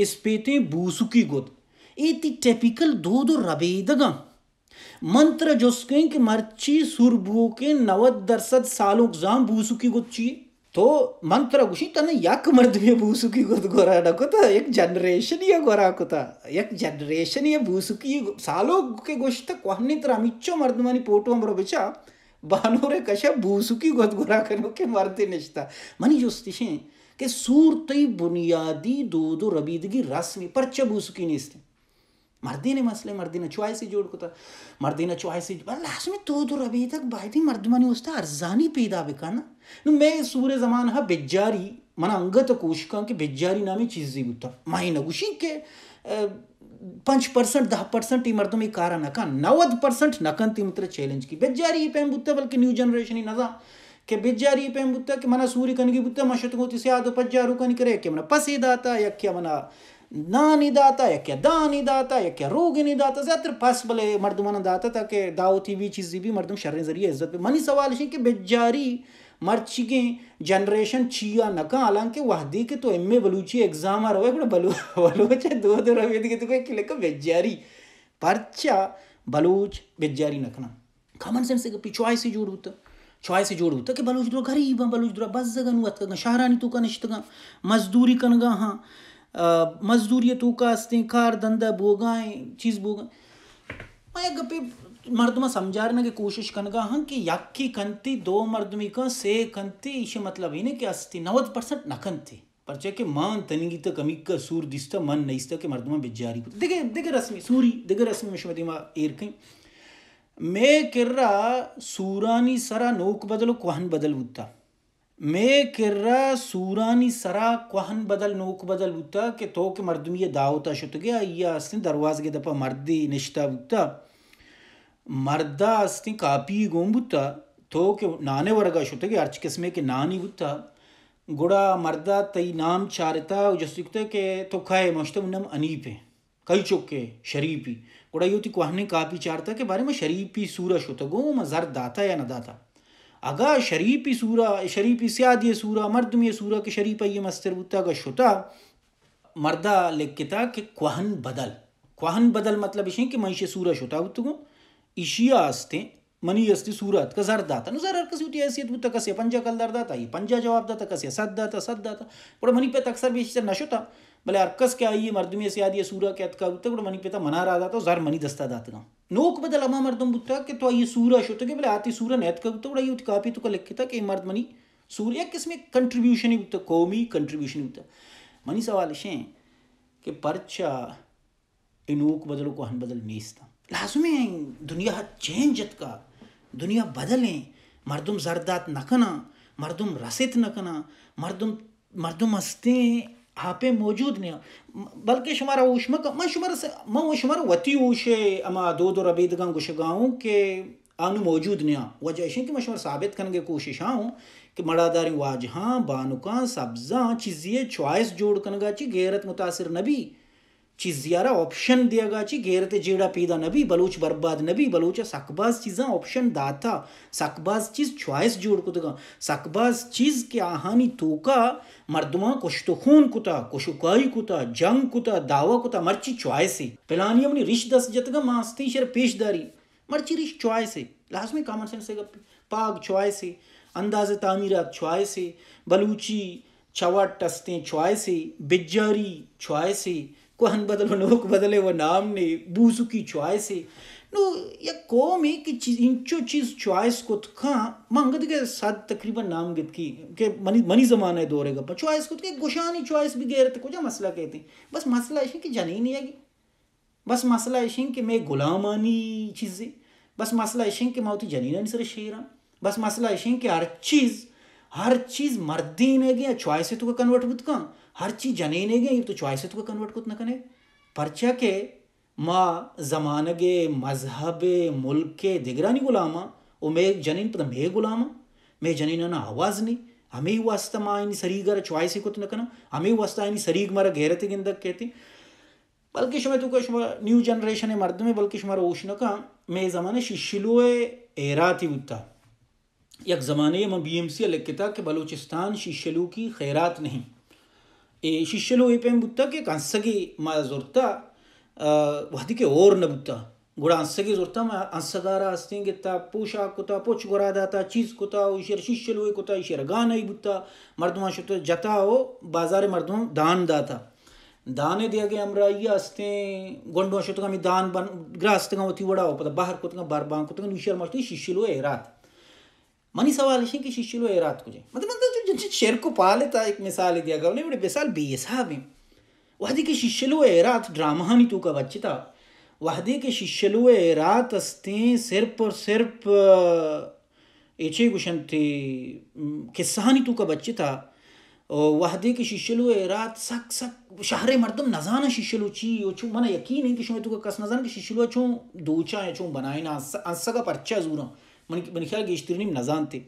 इस पीते तो बूसुकी गुद ये थी टेपिकल दो दो रबेदगा मंत्र जोस्कें कि मर्ची सुरभू के नवद दरसद सालों जाम बूसुकी गुद चाहिए तो मंत्र घुसी तने यक मर्द में भूसुकी गुद गोरा रखो एक जनरेशन ही गोरा को एक जनरेशन ही भूसुकी सालों के घुस तक कहनी तरह मिच्चो मर्द मानी पोटो हमरो बचा बानोरे कशा भूसुकी गुद गोरा करो के मरते निश्ता मानी जो स्तिशे के सूरत बुनियादी दो दो रबीदगी रस्मी पर चबूसुकी नहीं मर्दी ने मसले मर्दी ने चॉइस ही जोड़ को था तो, मर्दी ने चॉइस ही लास्ट में तो दूर तो अभी तक भाई थी मर्द मर्दमानी उसका अरजानी पैदा बिकाना मैं सूर्य जमान हा बेज्जारी मन अंगत कोशिका के बेज्जारी नामी चीज जी बुता माही नगुशी के पंच परसेंट दह परसेंट ही मर्दों में कारा नका नवद परसेंट नकन ती मित्र चैलेंज की बेज्जारी पैम बुता बल्कि न्यू जनरेशन ही नजा के बिज्जारी पैम बुता कि मना सूर्य कनगी बुता मशत गोती से आदो पज्जारू कन करे के मना पसीदाता या क्या मना नानिदाता यक्या दानिदाता यक्या रोगनिदाता ज़्यादातर पास भले मर्दमाना दाता था कि दावती भी चीज़ी भी मर्दम शर ज़रिए इज्जत पे मनी सवाल है कि बेजारी मर्चिगें जनरेशन छिया नका हालांकि वहदी के तो एम ए बलूची एग्जाम आ रहा है बलू बलूच दो दो रवेद के तो एक लेकर बेजारी पर्चा बलूच बेजारी नकना कॉमन सेंस के पिछवाई से जोड़ होता छवाई जोड़ होता कि बलूच दुरा गरीब बलूच दुरा बस जगह नुअत का शहरानी तो का नश्त का मजदूरी कनगा हाँ मजदूरी तू का उकास्तें कार धंधा भोगाएँ चीज़ बोगा मैं गपे मर्दमा समझारने की कोशिश कनगा हाँ कि यक्की कंती दो मर्दमी का से कंती इसे मतलब ही ना कि अस्ति नवद परसेंट न कंती पर चाहे कि मां तनिंगी तो कमी का सूर दिस्ता मन नहीं के कि मर्दमा बिजारी देखे देखे रस्मी सूरी देखे रस्मी मिशमती माँ एर कहीं मैं किर्रा सूरानी सरा नोक बदलो कुहन बदल उत्ता మే కరా సూరాని సరా ఖహన్ బదల్ నొక్ బదల్ ఉత కే తో కే మర్దమియా దా ఉత షుతగయా యాస్ని దర్వాజ్ గద ప మర్ది నిష్టా ఉత మర్దాస్ని కాపీ గం బత తో కే నానే వర్గ షుతగ యార్చ కిస్మే కే నాని ఉత గుడా మర్దా తై నామ్ చారితా ఉజికత కే తో ఖాయ మోష్తమనం అనిపే కై చుక్ కే షరీపి గుడా యుతి ఖహనే కాపీ చారితా కే బారే మే షరీపి సూర షుతగో మజర్ దాతా యా న దాతా अगर शरीपी सूरा शरीपी स्याद सूरा मर्द ये सूरा के शरीप ये मस्तर मस्तरबूता अगर शुता मर्दा लेकिता के क्वाहन बदल क्वाहन बदल मतलब इसे कि महिषे सूरा शुता उत्तुगु इशिया आस्ते मनी अस्ति सूरत का जर दाता ना जर कसी उठी ऐसी बुत कसे पंजा कल दर दाता ये पंजा जवाब दाता कसे सद दाता सद दाता बड़ा मनी पे तकसर बेच नशुता ಬಲೆ ಅರ್ಕಸ್ಕಾಯಿ का ಸ್ಯಾದಿಯ ಸೂರ ಕೆತ್ಕ ಆಗುತ್ತೆ ಕೂಡ ಮನಿ ಪೇತ मनी दस्ता दात ದಸ್ತಾದಾತನ नोक बदल अमा मर्दम ಬುತ್ತ के तो ये सूर के बले आती सूर नैत का तो बड़ा युत काफी तो का था कि मर्द मनी सूर्य किसमें कंट्रीब्यूशन युक्त कौमी कंट्रीब्यूशन युक्त मनी सवाल शे कि परचा इनोक बदलो को हन बदल था लाजमी दुनिया चेंज जत का दुनिया बदलें मरदुम जरदात नकना मरदुम रसित नकना मरदुम मरदम हंसते मौजूद ಮೋಜೂದ್ನೇ बल्कि शुमारा ऊशमा का मैं शुमार से मैं वो वती ऊशे अमा दो दो रबीद गांव गुशगांव के आनु मौजूद नया वजह ऐसी कि मैं शुमार साबित करने की कोशिश आऊँ हाँ कि मड़ादारी वाजहाँ बानुका सब्जा चीज़ें चॉइस जोड़ करने का ची गैरत मुतासर नबी चीज़ यार ऑप्शन दियागा ची गेर ते जेड़ा पीदा नबी बलूच बर्बाद नबी बलूच सकबाज चीज़ा ऑप्शन दाता सकबाज चीज़ च्वाइस जोड़ कुतगा सकबाज चीज़ के आहानी तोका मर्दमा कुछ तो खून कुता कुछ उकाई कुता जंग कुता दावा कुता मर्ची च्वाइस है पहलानी अपनी रिश दस जतगा मास्ती शर पेशदारी मर्ची रिश च्वाइस है लाजमी कॉमन सेंस से पाग च्वाइस है अंदाज तामीरात च्वाइस है बलूची छवा टस्ते च्वाइस है बिजारी च्वाइस है वो नाम ने බදලව की බූසුකි है नो ये कौम है कि चीज इंचो चीज चॉइस को खा तो मंगद के साथ तकरीबन नाम गित की के मनी मनी जमाना है दौरे का चॉइस को तो के गुशानी चॉइस भी गैर को जा मसला कहते हैं बस मसला ऐसे कि जानी नहीं आएगी बस मसला ऐसे कि मैं गुलामानी चीज़ें बस मसला ऐसे कि माउती जनीना नहीं सर शेरा बस मसला ऐसे कि हर चीज़ हर चीज़ मर्दी नहीं गया चॉइस है तो कन्वर्ट बुत कहाँ हर चीज जने ही नहीं गए तो चॉइस तो कन्वर्ट कुत ना करे परचा के माँ जमान गे मजहब मुल्क के नहीं गुलाम वो मे जनिन पता मे गुलाम मे जनिन ना आवाज नहीं हमें ही वास्तव आई सरीग अरे चॉइस ही कुत ना करना हमें ही वास्तव आई सरीग मारा गहरे थे गिंदक कहती बल्कि शुमे तू कुछ न्यू जनरेशन है मर्द में बल्कि शुमार ओश न कहा मे जमाने शिशिलु एरा थी उत्ता एक जमाने में बी एम सी लिखता कि बलूचिस्तान शिशिलु की खैरात नहीं ಶಿಷ್ಯಲು ಇಪೆಂ ಬುತ್ತಕ್ಕೆ ಕನ್ಸಗಿ ಮ ಜೊರ್ತ ವಹದಿಕೆ ಓರ್ನ ಬುತ್ತ ಗುಡ ಅನ್ಸಗಿ ಜೊರ್ತ ಮ ಅನ್ಸಗಾರ ಅಸ್ತಿಂಗಿತ್ತ ಪೂಷಾ ಕುತ ಪೋಚ್ ಗೊರಾದಾತ ಚೀಸ್ ಕುತ ಇಶರ್ ಶಿಷ್ಯಲು ಕುತ ಇಶರ್ ಗಾನ ಈ ಬುತ್ತ ಮರ್ದುಮ ಶುತ ಜತಾ ಓ ಬಾಜಾರೆ ಮರ್ದುಮ ದಾನ್ ದಾತ दाने दिया गया हमरा ये हस्ते गोंडो शतक दान बन ग्रास्त का वती वड़ा हो पता बाहर को बार बांग को तो विशर मस्ती शिशिलो है रात मनी सवाल मतलब मतलब ಮನಸ್ಸವಾಲಿಶಿಂಕಿ ಶಿಷ್ಯುಲು शेर को ಮತ್ತೆ ಮತ್ತೆ एक मिसाल दिया गया उन्हें बड़े बेसाल बेसाब हैं वहदी के शिष्यलु एरात ड्रामहानी तो तू का बच्ची था वहदी के शिष्यलु एरात अस्ते सिर्फ और सिर्फ ऐसे ही थे गुशंते किस्सानी तू का बच्ची था वहदी के शिष्यलु एरात सक सक शहरे मर्दम नजाना शिष्यलु ची ओचू मना यकीन है कि शुमें तू तो का कस नजाना कि शिष्यलु अचू दूचा अचू बनाए ना अंसा का परचा जूरा mnikhage nazanti.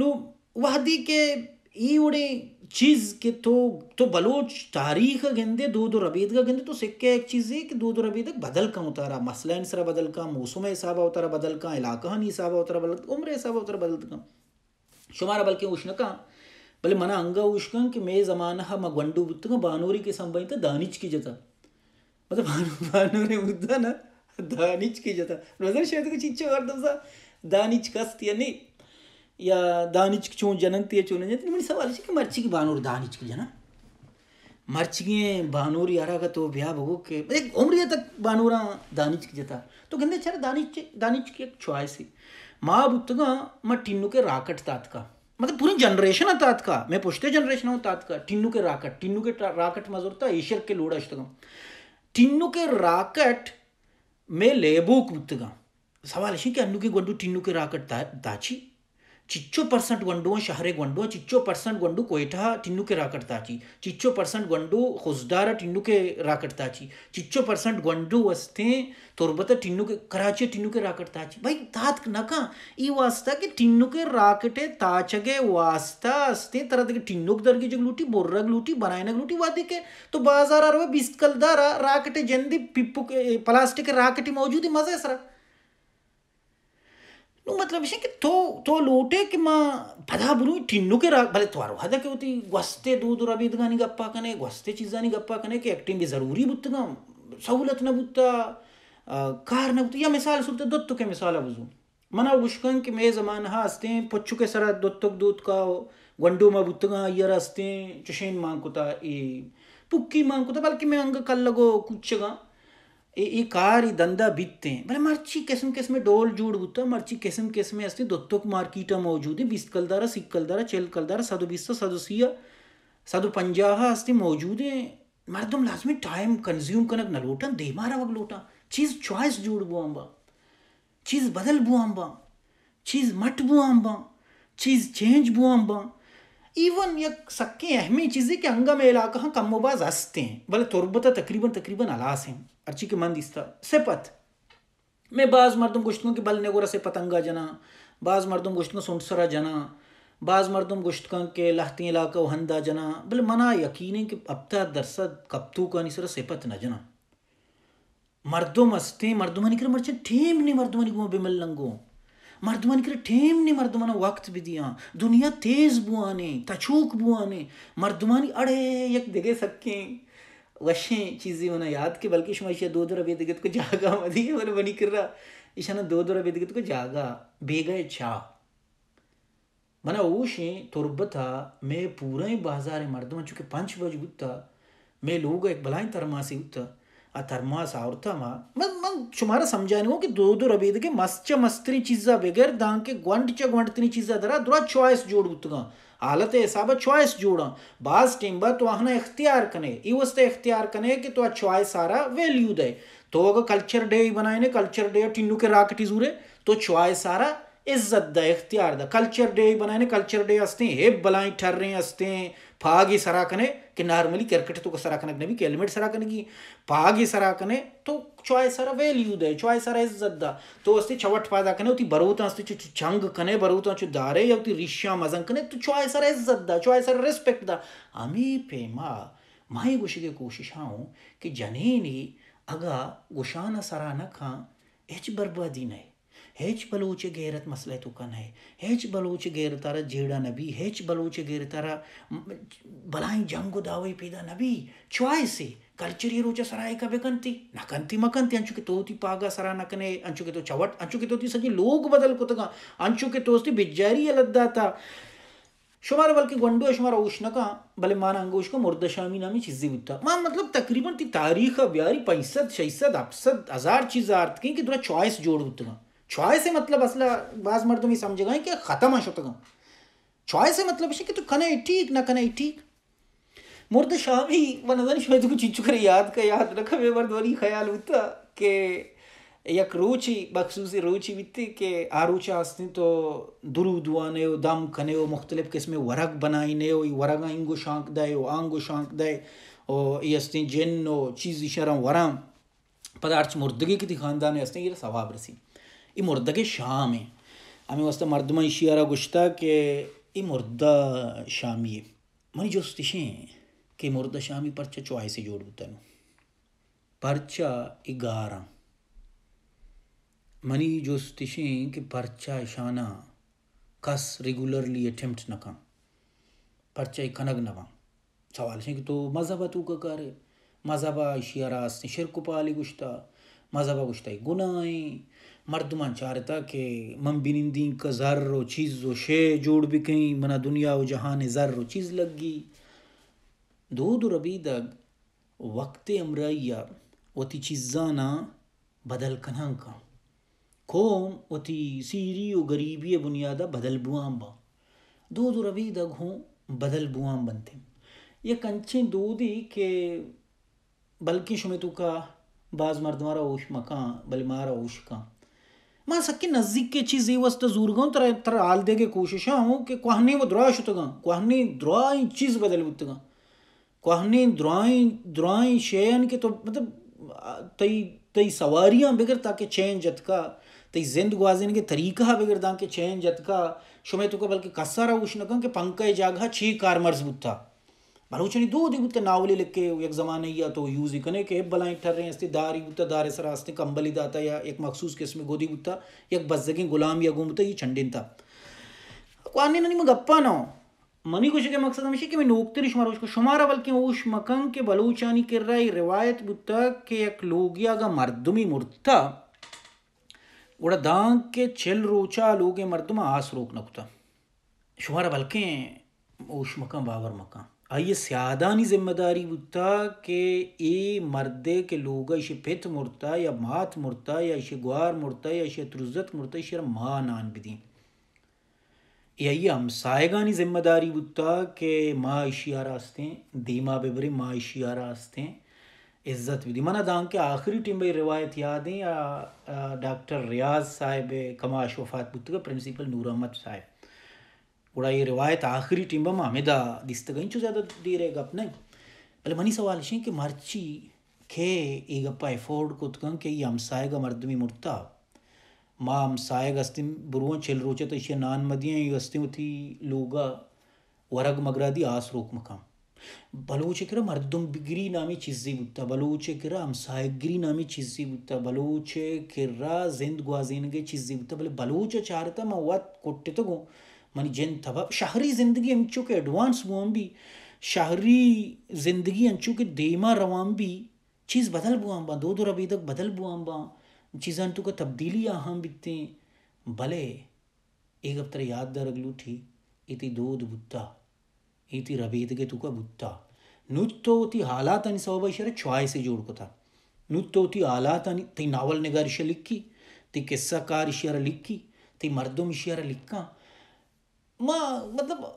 Nu, wahdi ke इवड़े चीज़ के तो तो बलोच तारीख गेंदे दो दो रबीद का गेंदे तो सिक्के एक चीज़ है कि दो दो रबीद बदल का उतारा मसला सरा बदल का मौसम हिसाब उतारा बदल का इलाका हिसाब उतारा बदल उम्र हिसाब उतारा बदल का शुमारा बल्कि उष्ण का भले मना अंगा उष्ण कि मे जमाना मगवंडू बुत बानूरी के संबंधित तो दानिच की जता मतलब बानूरी उद्दा ना दानिच की जता नजर शायद कुछ इच्छा और ದಾನಿಚ್ಕಸ್ತಿಯನ್ನಿ ಯಾ ದಾನಿಚ್ಕ ಚೂ ಜನಂತಿಯ ಚೂನ ಜನ ನಿಮಗೆ ಸವಾಲ್ ಸಿಕ್ಕ ಮರ್ಚಿಗೆ ಬಾನೂರು ದಾನಿಚ್ಕ ಜನ ಮರ್ಚಿಗೆ ಬಾನೂರು ಯಾರಾಗ ತೋ ಬ್ಯಾ ಬಗುಕ್ಕೆ ಉಮ್ರಿಯ ತಕ್ ಬಾನೂರ ದಾನಿಚ್ಕ ಜತ तो गंदे चेहरे तो दानिच दानिच एक चॉइस सी माँ बुत का टिन्नू के राकट तात का मतलब पूरी जनरेशन है तात का मैं पूछते जनरेशन हूँ तात का टिन्नू के राकट टिन्नू के राकट मजूर था ईश्वर के लोड़ अष्टगम टिन्नू के राकट में लेबू बुत सवाल है कि अन्नू की गंडु टिन्नू के राकट दाची चिच्चो परसेंट गंडु शहरे गंडु चिच्चो परसेंट गंडु कोयठा टिन्नू के राकट ताची चिच्चो परसेंट गंडु खुजदार टिन्नू के राकट दाची चिच्चो परसेंट गंडु वस्ते तोरबत टिन्नू के कराची टिन्नू के राकट दाची भाई दात नका ये वास्ता कि टिन्नू के राकटे ताचगे वास्ता अस्ते तरह के टिन्नुक दर की जो लूटी बोर्रा लूटी बनाए लूटी वादे के तो बाजार आ बिस्कल दारा राकटे जेंदी पिप्पू के प्लास्टिक राकटी मौजूद मजा है सरा नु मतलब छे कि तो तो लोटे कि मा भदा बुरु टिन्नु के भले तो हदा के उती गस्ते दूध रबी दगानी गप्पा कने गस्ते चीजा नी गप्पा कने के एक्टिंग भी जरूरी बुत गम सहूलत न बुत कार न बुत या मिसाल सुरते दत्तु के मिसाल बुझु मना उशकन के मे जमान हा हस्ते पच्चु के सरा दत्तक दूध का गंडू मा बुत गा यर हस्ते चशेन मांकुता ए पुक्की मांकुता बल्कि मैं अंग कल लगो कुछगा ये कार कारी दंदा बीतते हैं बोले मर्ची किस्म किस्म डोल जोड़ बुता मर्ची किस्म किस्म ऐसे दत्तक मार्किट मौजूद है बिस्कल दारा सिक्कल दारा चल कल दारा सदु बीस सदु सिया सदु पंजा हस्ते मौजूद है मरदम लाजमी टाइम कंज्यूम कनक न लोटा दे मारा वक लोटा चीज चॉइस जोड़ बुआ अम्बा चीज बदल बुआ अम्बा चीज मट बुआ अम्बा चीज चेंज बुआ अम्बा इवन ये सक्के अहमी चीज़ें कि अंगा में इलाका हाँ कमोबाज हस्ते हैं भले तुरबता तकरीबन तकरीबन अलास हैं अर्ची के अर्चिकमंद सेपथ मैं बाज मरदम गुश्तों के बल नेगोरा से पतंगा जना बाज मरदम गुश्तों सुनसरा जना बाज मरदम गुश्तों के लहती इलाका वहंदा जना बल मना यकीन है कि अब तक दरसद कप्तू का निसरा सेपत न जना मर्दों मस्ते मर्दुमा निकर मरचे ठेम ने मर्दुमा निगुआ बिमल लंगो मर्दुमा निकर ठेम ने मर्दुमा वक्त भी दिया दुनिया तेज बुआ ने तछूक बुआ ने मर्दुमा अड़े यक देगे सकें वशे चीजें उन्हें याद के बल्कि शुमाशिया दो दर अभी को जागा मधी और वनी कर रहा इशान दो दर अभी को जागा बेगा छा मन ऊशे तुरब था मैं पूरा ही बाजार मर्द मैं चूंकि पंच बज उत्ता मैं लोग एक भलाई तरमा से उत्ता ಅಥರ್ಮ मैं ಮತ್ತು ನಂಗೆ ಸುಮಾರು ಸಮಜಾನಿಗೋ कि दो दो के मस्त ಅಬಿದಕ್ಕೆ चीज़ा बगैर दांग के ग्वंट च ग्वंटनी चीज़ा दरा दुरा चॉइस जोड़ उतगा हालत हिसाब चॉइस जोड़ा बाज टीम बा तो अहना इख्तियार कने ई वस्ते इख्तियार कने कि तो चॉइस सारा वैल्यू दे तो अगर कल्चर डे ही बनाए ने कल्चर डे टिन्नू के राकटी जूरे तो चॉइस सारा इज्जत द इख्तियार द कल्चर डे ही बनाए ने कल्चर डे हंसते हेब बलाई ठर रहे हस्ते हंसते फागी सरा कने कि नॉर्मली क्रिकेट तो सर आखने भी हेलमेट सरा आखने की पाग ही सर आखने तो चॉय सारा वैल्यू दे चॉय सारा इज्जत दा तो अस्ते छवट पाद आखने उती बरूत अस्ते चु चंग कने बरूत चु दारे या उती रिश्या मजन कने तो चॉय सारा इज्जत दा चॉय सारा रिस्पेक्ट दा आमी पेमा माई गुशी के कोशिश हाँ कि जनी नहीं अगा गुशाना सरा न खा एच बर्बादी ने हेच बलोच गैरत मसले तो कन है हेच बलोच गैर तारा जेड़ा नबी हेच बलोच गैर तारा भलाई जंग दावे पैदा नबी च्वाय से कल्चरी रोच सराय का बेकंती नकंती मकंती अंचु के तोती पागा सरा नकने अंचु के तो चवट अंचु के तोती सजी लोग बदल कुतगा अंचु के तोस्ती बिजारी अलद्दा था शुमार बल्कि गंडो शुमार उष्ण का भले मान अंगोश का मुर्दशामी नामी चीज़ें उठता मां मतलब तकरीबन ती तारीख अब पैसद पैंसद शैसद अपसद हज़ार चीज़ आर्थ की थोड़ा चॉइस जोड़ उतना ಛಾಯ್ ಸೆ मतलब असला बाज मर तुम्हें समझ गए कि खत्म है शतक ಛಾಯ್ ಸೆ मतलब कि तू कने ठीक ना कने ठीक मुर्द शामी वनदन शायद कुछ चिच्चु करे याद का याद रख मैं रखवे वर्दवरी ख्याल होता कि एक रुचि बखसूस रुचि वित्ती के आ रुचि आस्ती तो दुरूद वाने हो दम खने हो मुख्तलिफ किस्में वरक ने हो वरक इंगो शांक दे हो आंगो शांक दे ओ यस्ते अस्ती जिन हो चीज़ इशारा वरम पदार्थ मुर्दगी की खानदान अस्ती ये सवाब रसी ಈ ಮುರ್ದಗೆ ಶಾಮಿ ಆಮೇಲೆ ವಸ್ತ ಮರ್ದಮ ಇಶಿಯಾರ ಗುಷ್ತಾಕೆ ಈ ಮುರ್ದ ಶಾಮಿ ಮನಿ ಜೋಸ್ತಿಶಿ ಕೆ ಮುರ್ದ ಶಾಮಿ ಪರ್ಚ ಚಾಯ್ಸಿ ಜೋಡುತ್ತನು ಪರ್ಚ ಇಗಾರ मनी जो स्तिशें कि पर्चा इशाना कस रेगुलरली अटेम्प्ट न का पर्चा खनग न वां सवाल से कि तो मजहबा तू का कर मजहबा इशियारा आस्ते शिर गुश्ता मजहबा गुश्ता मर्दमान चार था कि मम बिनिंदी का जर व चीज़ व शे जोड़ भी कहीं मना दुनिया व जहाँ ने जर व चीज़ लग गई दो दो रबी दग वक्त अमराइया वती चीज़ा ना बदल कना का कौम वती सीरी व गरीबी बुनियादा बदल बुआम बा दो दो रबी दग हों बदल बुआम बनते ये कंचे दो दी के बल्कि शुमे तो का बाज मर्द मारा ऊश मकाँ बल मारा ऊश का मा ಸಕ್ಕೆ ನಜೀಕ್ಕೆ तरह तरह आल दे के कोशिश हो कि ಕೊಹ್ನಿ ದ್ರಾಯ್ ಶುತಗ ಕೊಹ್ನಿ ದ್ರಾಯ್ ಚೀಸ್ ಬದಲ್ ಬಿತ್ತಗ कोहनी ದ್ರಾಯ್ ದ್ರಾಯ್ शयन के तो मतलब तई तई सवारियां बगैर ताके चैन का तई जिंद ग्वाजिन के तरीका बगैर दां के चैन का शुमे तो बल्कि कस्सारा उष्णकं के पंकय जागा छी कार मर्जबुत था बलोचनी दो दिगुत नावली लिख के एक ज़माने या तो यूज़ ही कने के बलाई ठर रहे हैं इसके दारी गुत्ता दारे सरास्ते ही दाता या एक मखसूस किस्म गोदी गुत्ता एक बजगी गुलाम या गुमता ये छंडिन था क्वानी नहीं मैं गप्पा ना मनी कुछ के मकसद हमेशा कि मैं नोकते नहीं शुमार उसको शुमारा बल्कि उश मकंग के बलोचानी कर रहा है रिवायत बुत्ता के एक लोगिया का मर्दमी मुर्ता उड़ा दांग के छिल रोचा लोगे मर्दमा आस रोक नकुता शुमारा बल्कि उश मकान बाबर मकान आइए नहीं जिम्मेदारी बुता के ए मर्दे के लोग इशे पित मुड़ता या मात मुड़ता या इशे गुआर मुड़ता या इशे तुरजत मुर्ता इशे माँ नान बिदी यही हम नहीं जिम्मेदारी बुता के माँ इशियारा हस्ते दीमा बेबरे माँ इशियारा हस्ते इज़्ज़त भी दी मना दांग के आखिरी टीम भाई रिवायत है या डॉक्टर रियाज साहब कमाश वफात बुत का प्रिंसिपल नूर अहमद साहब पूरा ये रिवायत आखिरी टिम्बा में हमेदा गई इंचू ज़्यादा देर है गप नहीं पहले मनी सवाल शे कि मर्ची खे ये गप्पा एफोर्ड कुतकं के ये हमसायगा मर्दमी मुर्ता माँ हमसायग गस्तिम बुरुआ छिल रोचे तो इसे नान मदियाँ ये गस्तिम थी लोगा वरग मगरा दी आस रोक मकाम बलोचे किरा मर्दुम बिगरी नामी चिज्जी बुत्ता बलोचे बलोच किरा हमसायगिरी नामी चिज्जी बुत्ता बलोचे किरा जिंद ग्वाजीन के चिज्जी बुत्ता भले बलोच चारता मत कोटे तो गो मानी जैन थवा शहरी ज़िंदगी हम के एडवांस बुआम भी शहरी ज़िंदगी हम के देमा रवाम भी चीज़ बदल बुआ बा दो दो रबी तक बदल बुआ बा चीज़ अंतु का तब्दीली हम बिकते भले एक अब तरह याद दर अगलू थी इति दो बुत्ता इति रबीद के तुका बुत्ता नुत्तो ती हालात अनि सब इशर छुआई से जोड़ को था नुत्तो ती हालात अनि ती नावल निगार इशर लिखी ती किस्साकार इशर लिखी ती मर्दों इशर लिखा माँ मतलब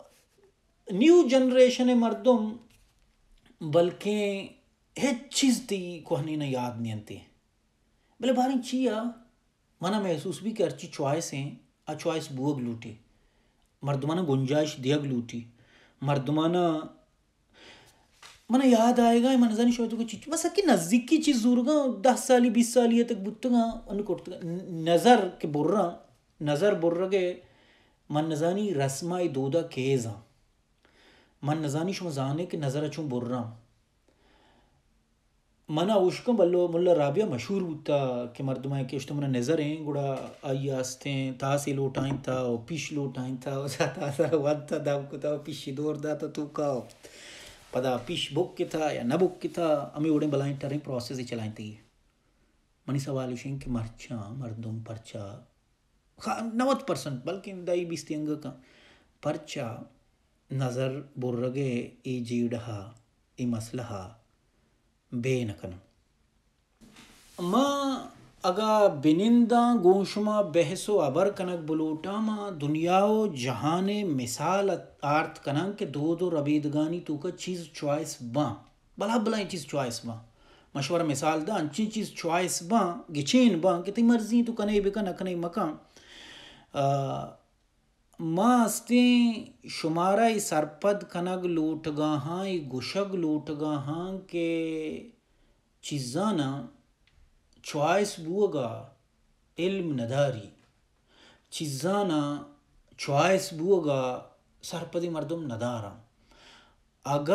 न्यू जनरेशन मर्दों बल्कि हेच्चिस थी कोहनी ना याद नहीं बोले भले ची आ मना महसूस भी कर ची च्वाइस हैं आ चॉइस बुअ लूटी मर्दमाना गुंजाइश दिया लूटी मर्दमाना मन याद आएगा मन जानी शोध को चीज बस कि नज़दीक की चीज़ जरूर दस साल बीस साल ये तक बुतगा अनु नज़र के बुर्रा नज़र बुर्रा के मनजानी रस्मा मन नजानी हाँ। मनजानी शुमजाने के नज़र अचूँ बुर्रा मना उश्को बल्लो मुल्ला राबिया मशहूर होता कि मरदमा के उश्तमन नज़र हैं गुड़ा आई आस्ते हैं ता से लोटाई था पिश लोटाई था और ता सा वाद था दाव को दौर दा था तू का पता पिश बुक के था या न बुक के था अमी उड़े बलाइन टरें प्रोसेस ही चलाएं थी मनी सवाल उशें कि मरचा मरदम परचा हाँ, नवत परसेंट बल्कि दई बीस अंग का पर्चा नज़र बुर्रगे ई जीडहा ई मसलहा बेनकन मा अगा बिनिंदा गोशमा बहसो अबर कनक बलूटा मा दुनियाओ जहाने मिसाल आर्थ कनक के दो दो रबीद गानी तू का चीज़ चॉइस बा बला बला चीज़ चॉइस बा मशवरा मिसाल दा अंची चीज़ चॉइस बा गिचेन बा कितनी मर्जी तू कने बिका न कने मका ಮಾಸ್ತಿ ಶುಮಾರೈ ಸರ್ಪದ ಕನಗ ಲೂಟಗಾ ಹಾಂ ಈ ಗುಷಗ್ ಲೂಟಗಾ ಹಾಂ ಕೆ ಚೀಜಾನ ಚಾಯ್ಸ್ ಬೂಗ ಇಲ್ಮ್ ನದಾರಿ ಚೀಜಾನ ಚಾಯ್ಸ್ ಬೂಗ ಸರ್ಪದಿ ಮರ್ದಮ್ ನದಾರ ಅಗ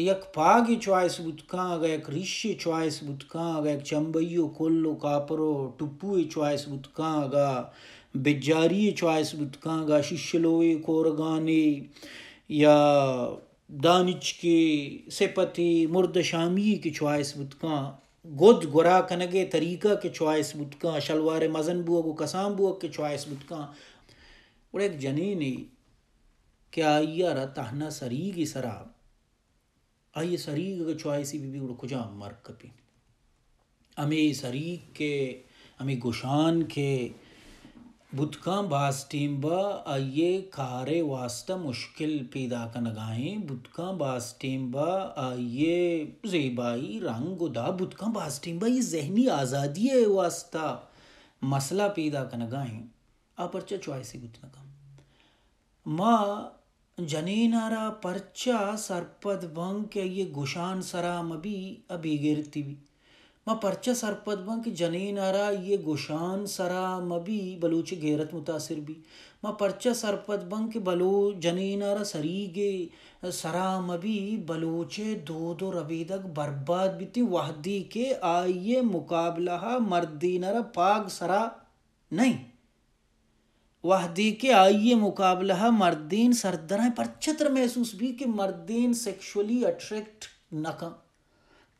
एक पागी चॉइस बुतका अग एक ऋषि चॉइस बुतका अग एक चंबइयो कोल्लो कापरो टुप्पू चॉइस बुतका अग بجاری چوایس بتکانگا ششلوی کورگانی या दानिच के सेपति मुर्द शामी की च्वाइस बुतका गोद गुरा कनगे तरीका के चॉइस बुतका शलवार मजन बुआ को कसाम बुआ के च्वाइस बुतका और एक जनी ने क्या आइया रा तहना सरी की सरा आइए सरी के ही बीबी उड़ खुजा मर कपी हमें सरी के हमें गुशान के बुतका बास ब आये कारे वास्ता मुश्किल पैदा कनगाए बुतका बास ब आये जेबाई रंग गुदा बुतका बास ब ये जहनी आज़ादी है वास्ता मसला पैदा कनगाए आ पर्चा चॉइस ही बुतना गुतना माँ जनेनारा पर्चा सरपद भंग के ये गुशान सरा मबी अभी गिरती भी मां परचा सरपद कि जनीन नारा ये गोशान सरा मबी बलूच गैरत मुतासर भी मां परचा सरपद कि बलो जनीन आरा सरी गे सरा मबी बलूचे दो दो रबीदक बर्बाद बीती वाहदी के आइये मुकाबला मर्दी नरा पाग सरा नहीं वाहदी के आइए मुकाबला मर्दीन सरदरा परचत्र महसूस भी कि मर्दीन सेक्सुअली अट्रैक्ट नका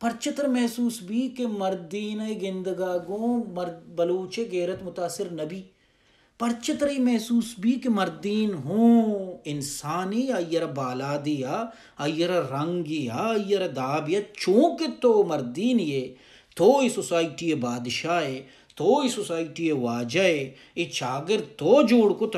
परचित्र महसूस भी कि मर्दीन गिंदगागों मर्द बलूच गैरत मुतासर नबी परचतर महसूस भी कि मर्दीन हों इंसानी अयर दिया अयर या अयर दाबिया चूँकि तो मर्दीन ये तो सोसाइटी बादशाह ತೋ ಈ ಸೊಸೈಟಿಯ ವಾಜಯ್ ಈ ಶಾಗಿರ್ ತೋ ಜೋಡ್ಕುತ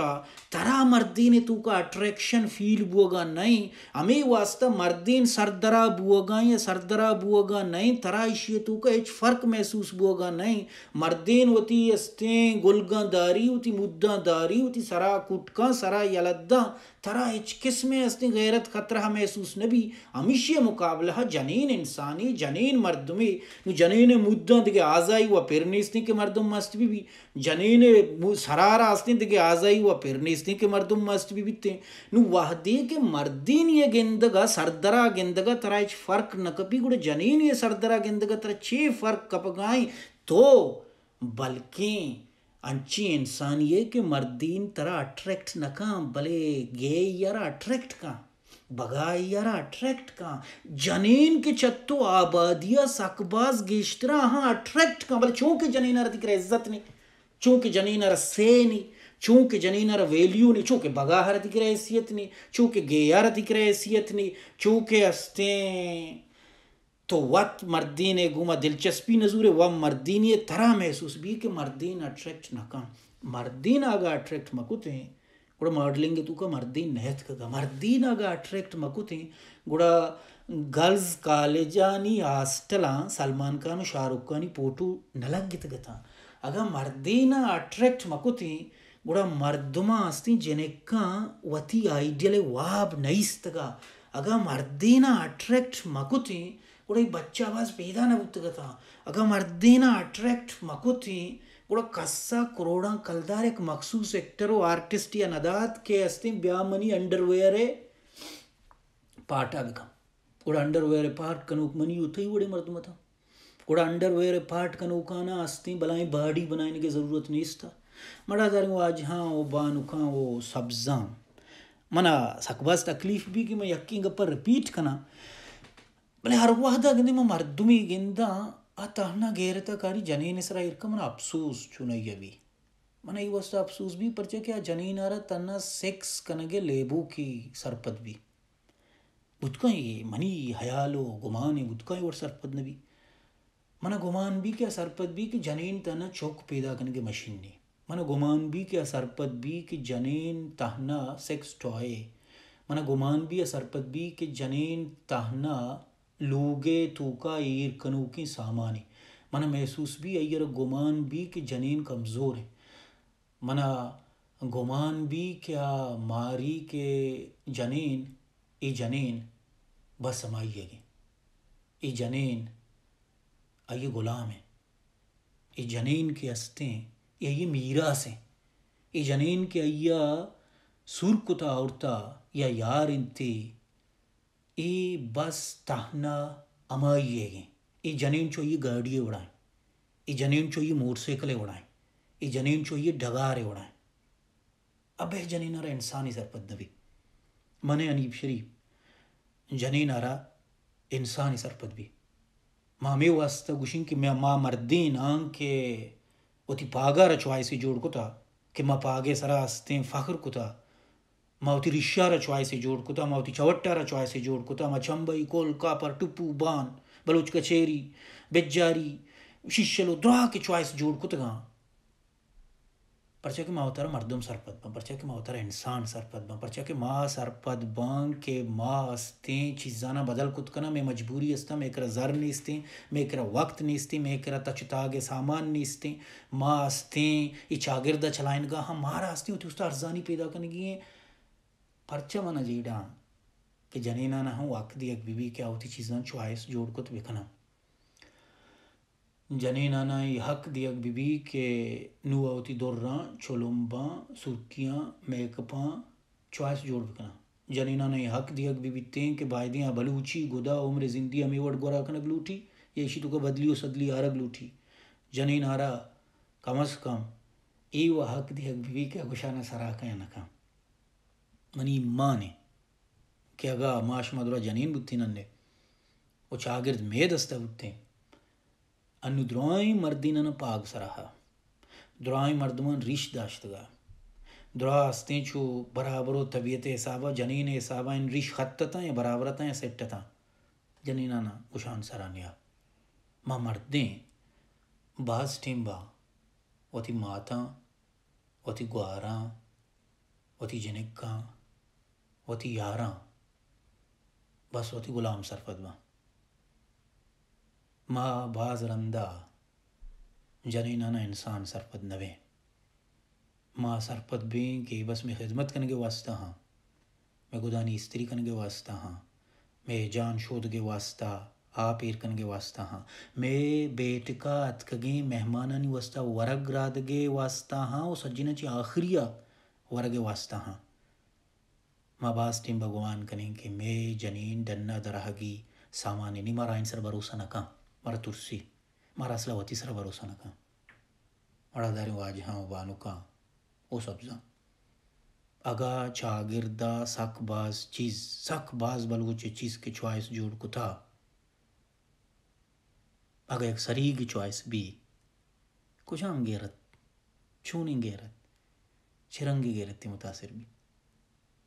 ತರಾ ಮರ್ದೀನ್ ತೂಕ ಅಟ್ರैक्शन फील बुआगा नहीं हमें वास्ता मर्दीन सरदरा बुआगा या सरदरा बुआगा नहीं तरा इशिय तूका हिच फर्क महसूस बुआगा नहीं मर्दीन होती अस्ते गुलगा दारी होती मुद्दा दारी होती सरा कुटका सरा यलद्दा तरह हिचकिस्म असनी गैरत खतरा महसूस न भी हमीशे मुकाबला जनीन इंसानी जनीन मर्दमे जनीन मुद्दा दिखे आज़ाई व पेरनेसनी के मर्दम मस्त भी, भी जनीन सरारा असनी दिखे आज़ाई व पेरनेसनी के मर्दम मस्त भी बीते नु वाहदे के मर्दीन ये गेंदगा सरदरा गेंदगा तरह इच फर्क न कपी गुड़े जनीन ये सरदरा गेंदगा तरह छे फर्क कप तो बल्कि ಅಂಚಿ इंसान ये कि मर्दीन तरह अट्रैक्ट न ಗೇಯ್ಯರ भले गे बगायर अट्रैक्ट का जनीन के चत्तो आबादिया सकबाज गिश्तरा हाँ अट्रैक्ट का भले चूंकि जनीन अर दिख रहा इज्जत नहीं चूंकि जनीन अर से नहीं चूंकि जनीन अर वैल्यू नहीं चूंकि बगा हर दिख रहा हैसियत नहीं चूंकि गे यार दिख रहा हैसियत नहीं चूंकि हस्ते तो वत मर्दीन गुमा दिलचस्पी नजूर व मर्दीन ये तरह महसूस भी कि मर्दीन अट्रैक्ट नका मर्दीन आगा अट्रैक्ट मकुते गुड़ा मॉडलिंग तू का मर्दीन नहत का मर्दीन आगा अट्रैक्ट मकुते गुड़ा गर्ल्स कॉलेजानी हास्टल सलमान खान शाहरुख खान पोटू नलग गित तो गता अगर मर्दीन अट्रैक्ट मकुते गुड़ा मर्दमा अस्ती जेनेक्का वती आइडियल वाब नईस्तगा अगर मर्दीना अट्रैक्ट मकुते ಕೂಡ ಈ ಬಚ್ಚ ಆವಾಜ್ ಪೇದಾನ ಗುಪ್ತಗತ ಅಗ ಮರ್ದೇನ ಅಟ್ರ್ಯಾಕ್ಟ್ ಮಕುತಿ ಕೂಡ ಕಸ್ಸ ಕ್ರೋಡ ಕಲ್ದಾರ ಎಕ್ ಮಖಸೂಸ್ ಎಕ್ಟರು ಆರ್ಟಿಸ್ಟ್ या नदात के अस्ति ब्यामनी अंडरवेयर पाटा बिकम ಕೂಡ ಅಂಡರ್ವೇರ್ ಪಾರ್ಟ್ ಕನುಕ್ ಮನಿ ಉಥೈ ಒಡೆ ಮರ್ದು ಮತ ಕೂಡ अंडरवेयर पार्ट कनौकाना अस्ति बलाएं बाड़ी बनाने की ज़रूरत नहीं था मरा दार आज हाँ वो बानुखा वो सब्जा मना सकबाज तकलीफ भी कि मैं यक्की पर रिपीट कना ಬಲೆ ಹರವಾದಾಗಿಂದ ಮರ ದುಮಿಗಿಂದ ಆ ತಹನ ಗೇರತಕಾರಿ ಜನೇನಿಸರ ಇರ್ಕಮನ ಅಪ್ಸೂಸ್ ಚುನಯ್ಯವಿ ಮನ ಈ ವಸ್ತು ಅಪ್ಸೂಸ್ ಬಿ ಪರಿಚಯಕ್ಕೆ ಆ ಜನೀನರ ತನ್ನ ಸೆಕ್ಸ್ ಕನಗೆ ಲೇಬು ಕಿ ಸರ್ಪದ್ವಿ ಬುದ್ಕೈ ಮನಿ ಹಯಾಲೋ ಗುಮಾನೆ ಬುದ್ಕೈ ಒಟ್ಟು ಸರ್ಪದ್ನ ಬಿ ಮನ ಗುಮಾನ್ ಬಿ ಕ್ಯಾ ಸರ್ಪದ್ ಬಿ ಕಿ ಜನೀನ್ ತನ್ನ ಚೌಕ್ ಪೇದಾ ಕನಗೆ ಮಷೀನ್ ನಿ मन गुमान भी कि असरपत भी कि जनेन तहना सेक्स टॉय मन गुमान भी असरपत भी कि जनेन तहना लूगे లూగే తూకా ఈర్ सामान है మన महसूस भी అయ్యర गुमान भी कि జనీన్ कमज़ोर है మన गुमान भी क्या मारी के जनेन ई जनेन बस समाइएगी ई जनेन ये गुलाम हैं ये जनेन के हस्ते हैं ये मीरास हैं ये जनेन के अय्या सुरकुता औरता या यार इंती ये बस तहना अमाइए ये जनेन चो ये गाड़िए उड़ाए ये जनेम चो ये मोटरसाइकिले उड़ाए ये जनेम चो ये ढगारे उड़ाए अबे जने नारा इंसान ही सरपत दबी मने अनीब शरीफ जने नारा इंसान ही सरपत भी मामे वास्त तो गुशिंग कि मैं माँ मर्दीन आंग के वो थी पागा रचवाई सी जोड़ कुता कि माँ पागे सरा हस्ते फखर को માવતી રિશ્યા રચવાય છે જોડકુતા માવતી ચવટ્ટા રચવાય છે જોડકુતામાં ચંબઈ કોલકાપર ટુપુ બાન બલોચ કચેરી બેજ્જારી શિષ્યલો દ્રાકે ચોઈસ જોડકુતગા परचा के मावतर मर्दम सरपद बम परचा के मावतर इंसान सरपद बम परचा के माँ सरपद बम के माँ अस्ते चीज़ाना बदल कुतकना मैं मजबूरी अस्ता मैं एकरा जर नीस्ते मैं एकरा वक्त नीस्ते मैं एकरा तचतागे सामान नीस्ते माँ अस्ते ये चागिरदा चलाइन गा हमारा हाँ अस्ते होती उसका अर्जानी पैदा करने की है कि ना ना අර්චමන ජීඩාන් કે ජනේනා නහු වක්දියක් විවික්‍යාවති චිසන් ච්වායිස් ජෝඩකොත් ना ये हक दियक बीबी के नुआवती दौर्रा छोलम्बा सुर्खियाँ मेकपा च्वाइस जोड़ बिकना जनेनाना हक दियक बीबी तें के बाय दिया बलूची गुदा उम्र जिंदी अमेवट गोरा कनक लूटी ये का बदली हो सदली आरग जने जनेनारा कम अज कम ए वह हक दियक बीबी के अगुशाना सराह कया नका ಮನಿ ಕೆಗ ಮಾಶ್ಮಧುರ ಜನೇನ್ ಬುತ್ತಿನಂದೆ ಓ ಚಾಗಿರ್ದ್ ಮೇದಸ್ತ ಬುತ್ತೆ ಅನ್ನು ದ್ರೋಯ್ ಮರ್ದಿನನ ಪಾಗ್ ಸರಹ ದ್ರೋಯ್ ಮರ್ದಮನ್ ರೀಶ್ ದಾಶ್ತಗ ದ್ರಾ ಅಸ್ತೆ ಚು ಬರಾಬರೋ ತಬಿಯತೆ ಹಿಸಾಬ ಜನೇನ ಹಿಸಾಬ ಇನ್ ರೀಶ್ ಹತ್ತತ ಬರಾಬರತ ಸೆಟ್ಟತ ಜನೇನಾನ ಉಷಾನ್ ಸರಾನ್ಯ ಮಾ ಮರ್ದೆ ಬಾಸ್ ಟಿಂಬಾ ಒತಿ ಮಾತಾ ಒತಿ ಗ್ವಾರಾ ಒತಿ ಜನಿಕ್ಕಾ वती यारा बस वती गुलाम सरफदवा माँ बाज रंदा जनी नाना इंसान सरपद नवे माँ सरपद भी के बस में खिदमत कन के वास्ता हाँ मैं गुदानी स्त्री कन के वास्ता हाँ मैं जान शोध के वास्ता पीर इरकन के वास्ता हाँ मैं बेटका अतकगे मेहमाननी वास्ता वरग रादगे वास्ता हाँ और सज्जिन ची आखिरिया वरगे वास्ता हाँ माबास्टिम भगवान कनिंग के मे जनीन डन्ना दरहगी सामान्य नि मारा इंसर सर भरोसा नका मारा तुरसी मारा असलावती सर भरोसा नका मारा दारू आज हाँ वानुका ओ सब्जा अगा चागिरदा सकबाज चीज सकबाज बलूच चीज के च्वाइस जोड़ को था अगर एक सरीग च्वाइस भी कुछ हम गेरत छूनी गेरत चिरंगी गेरत थी मुतासर भी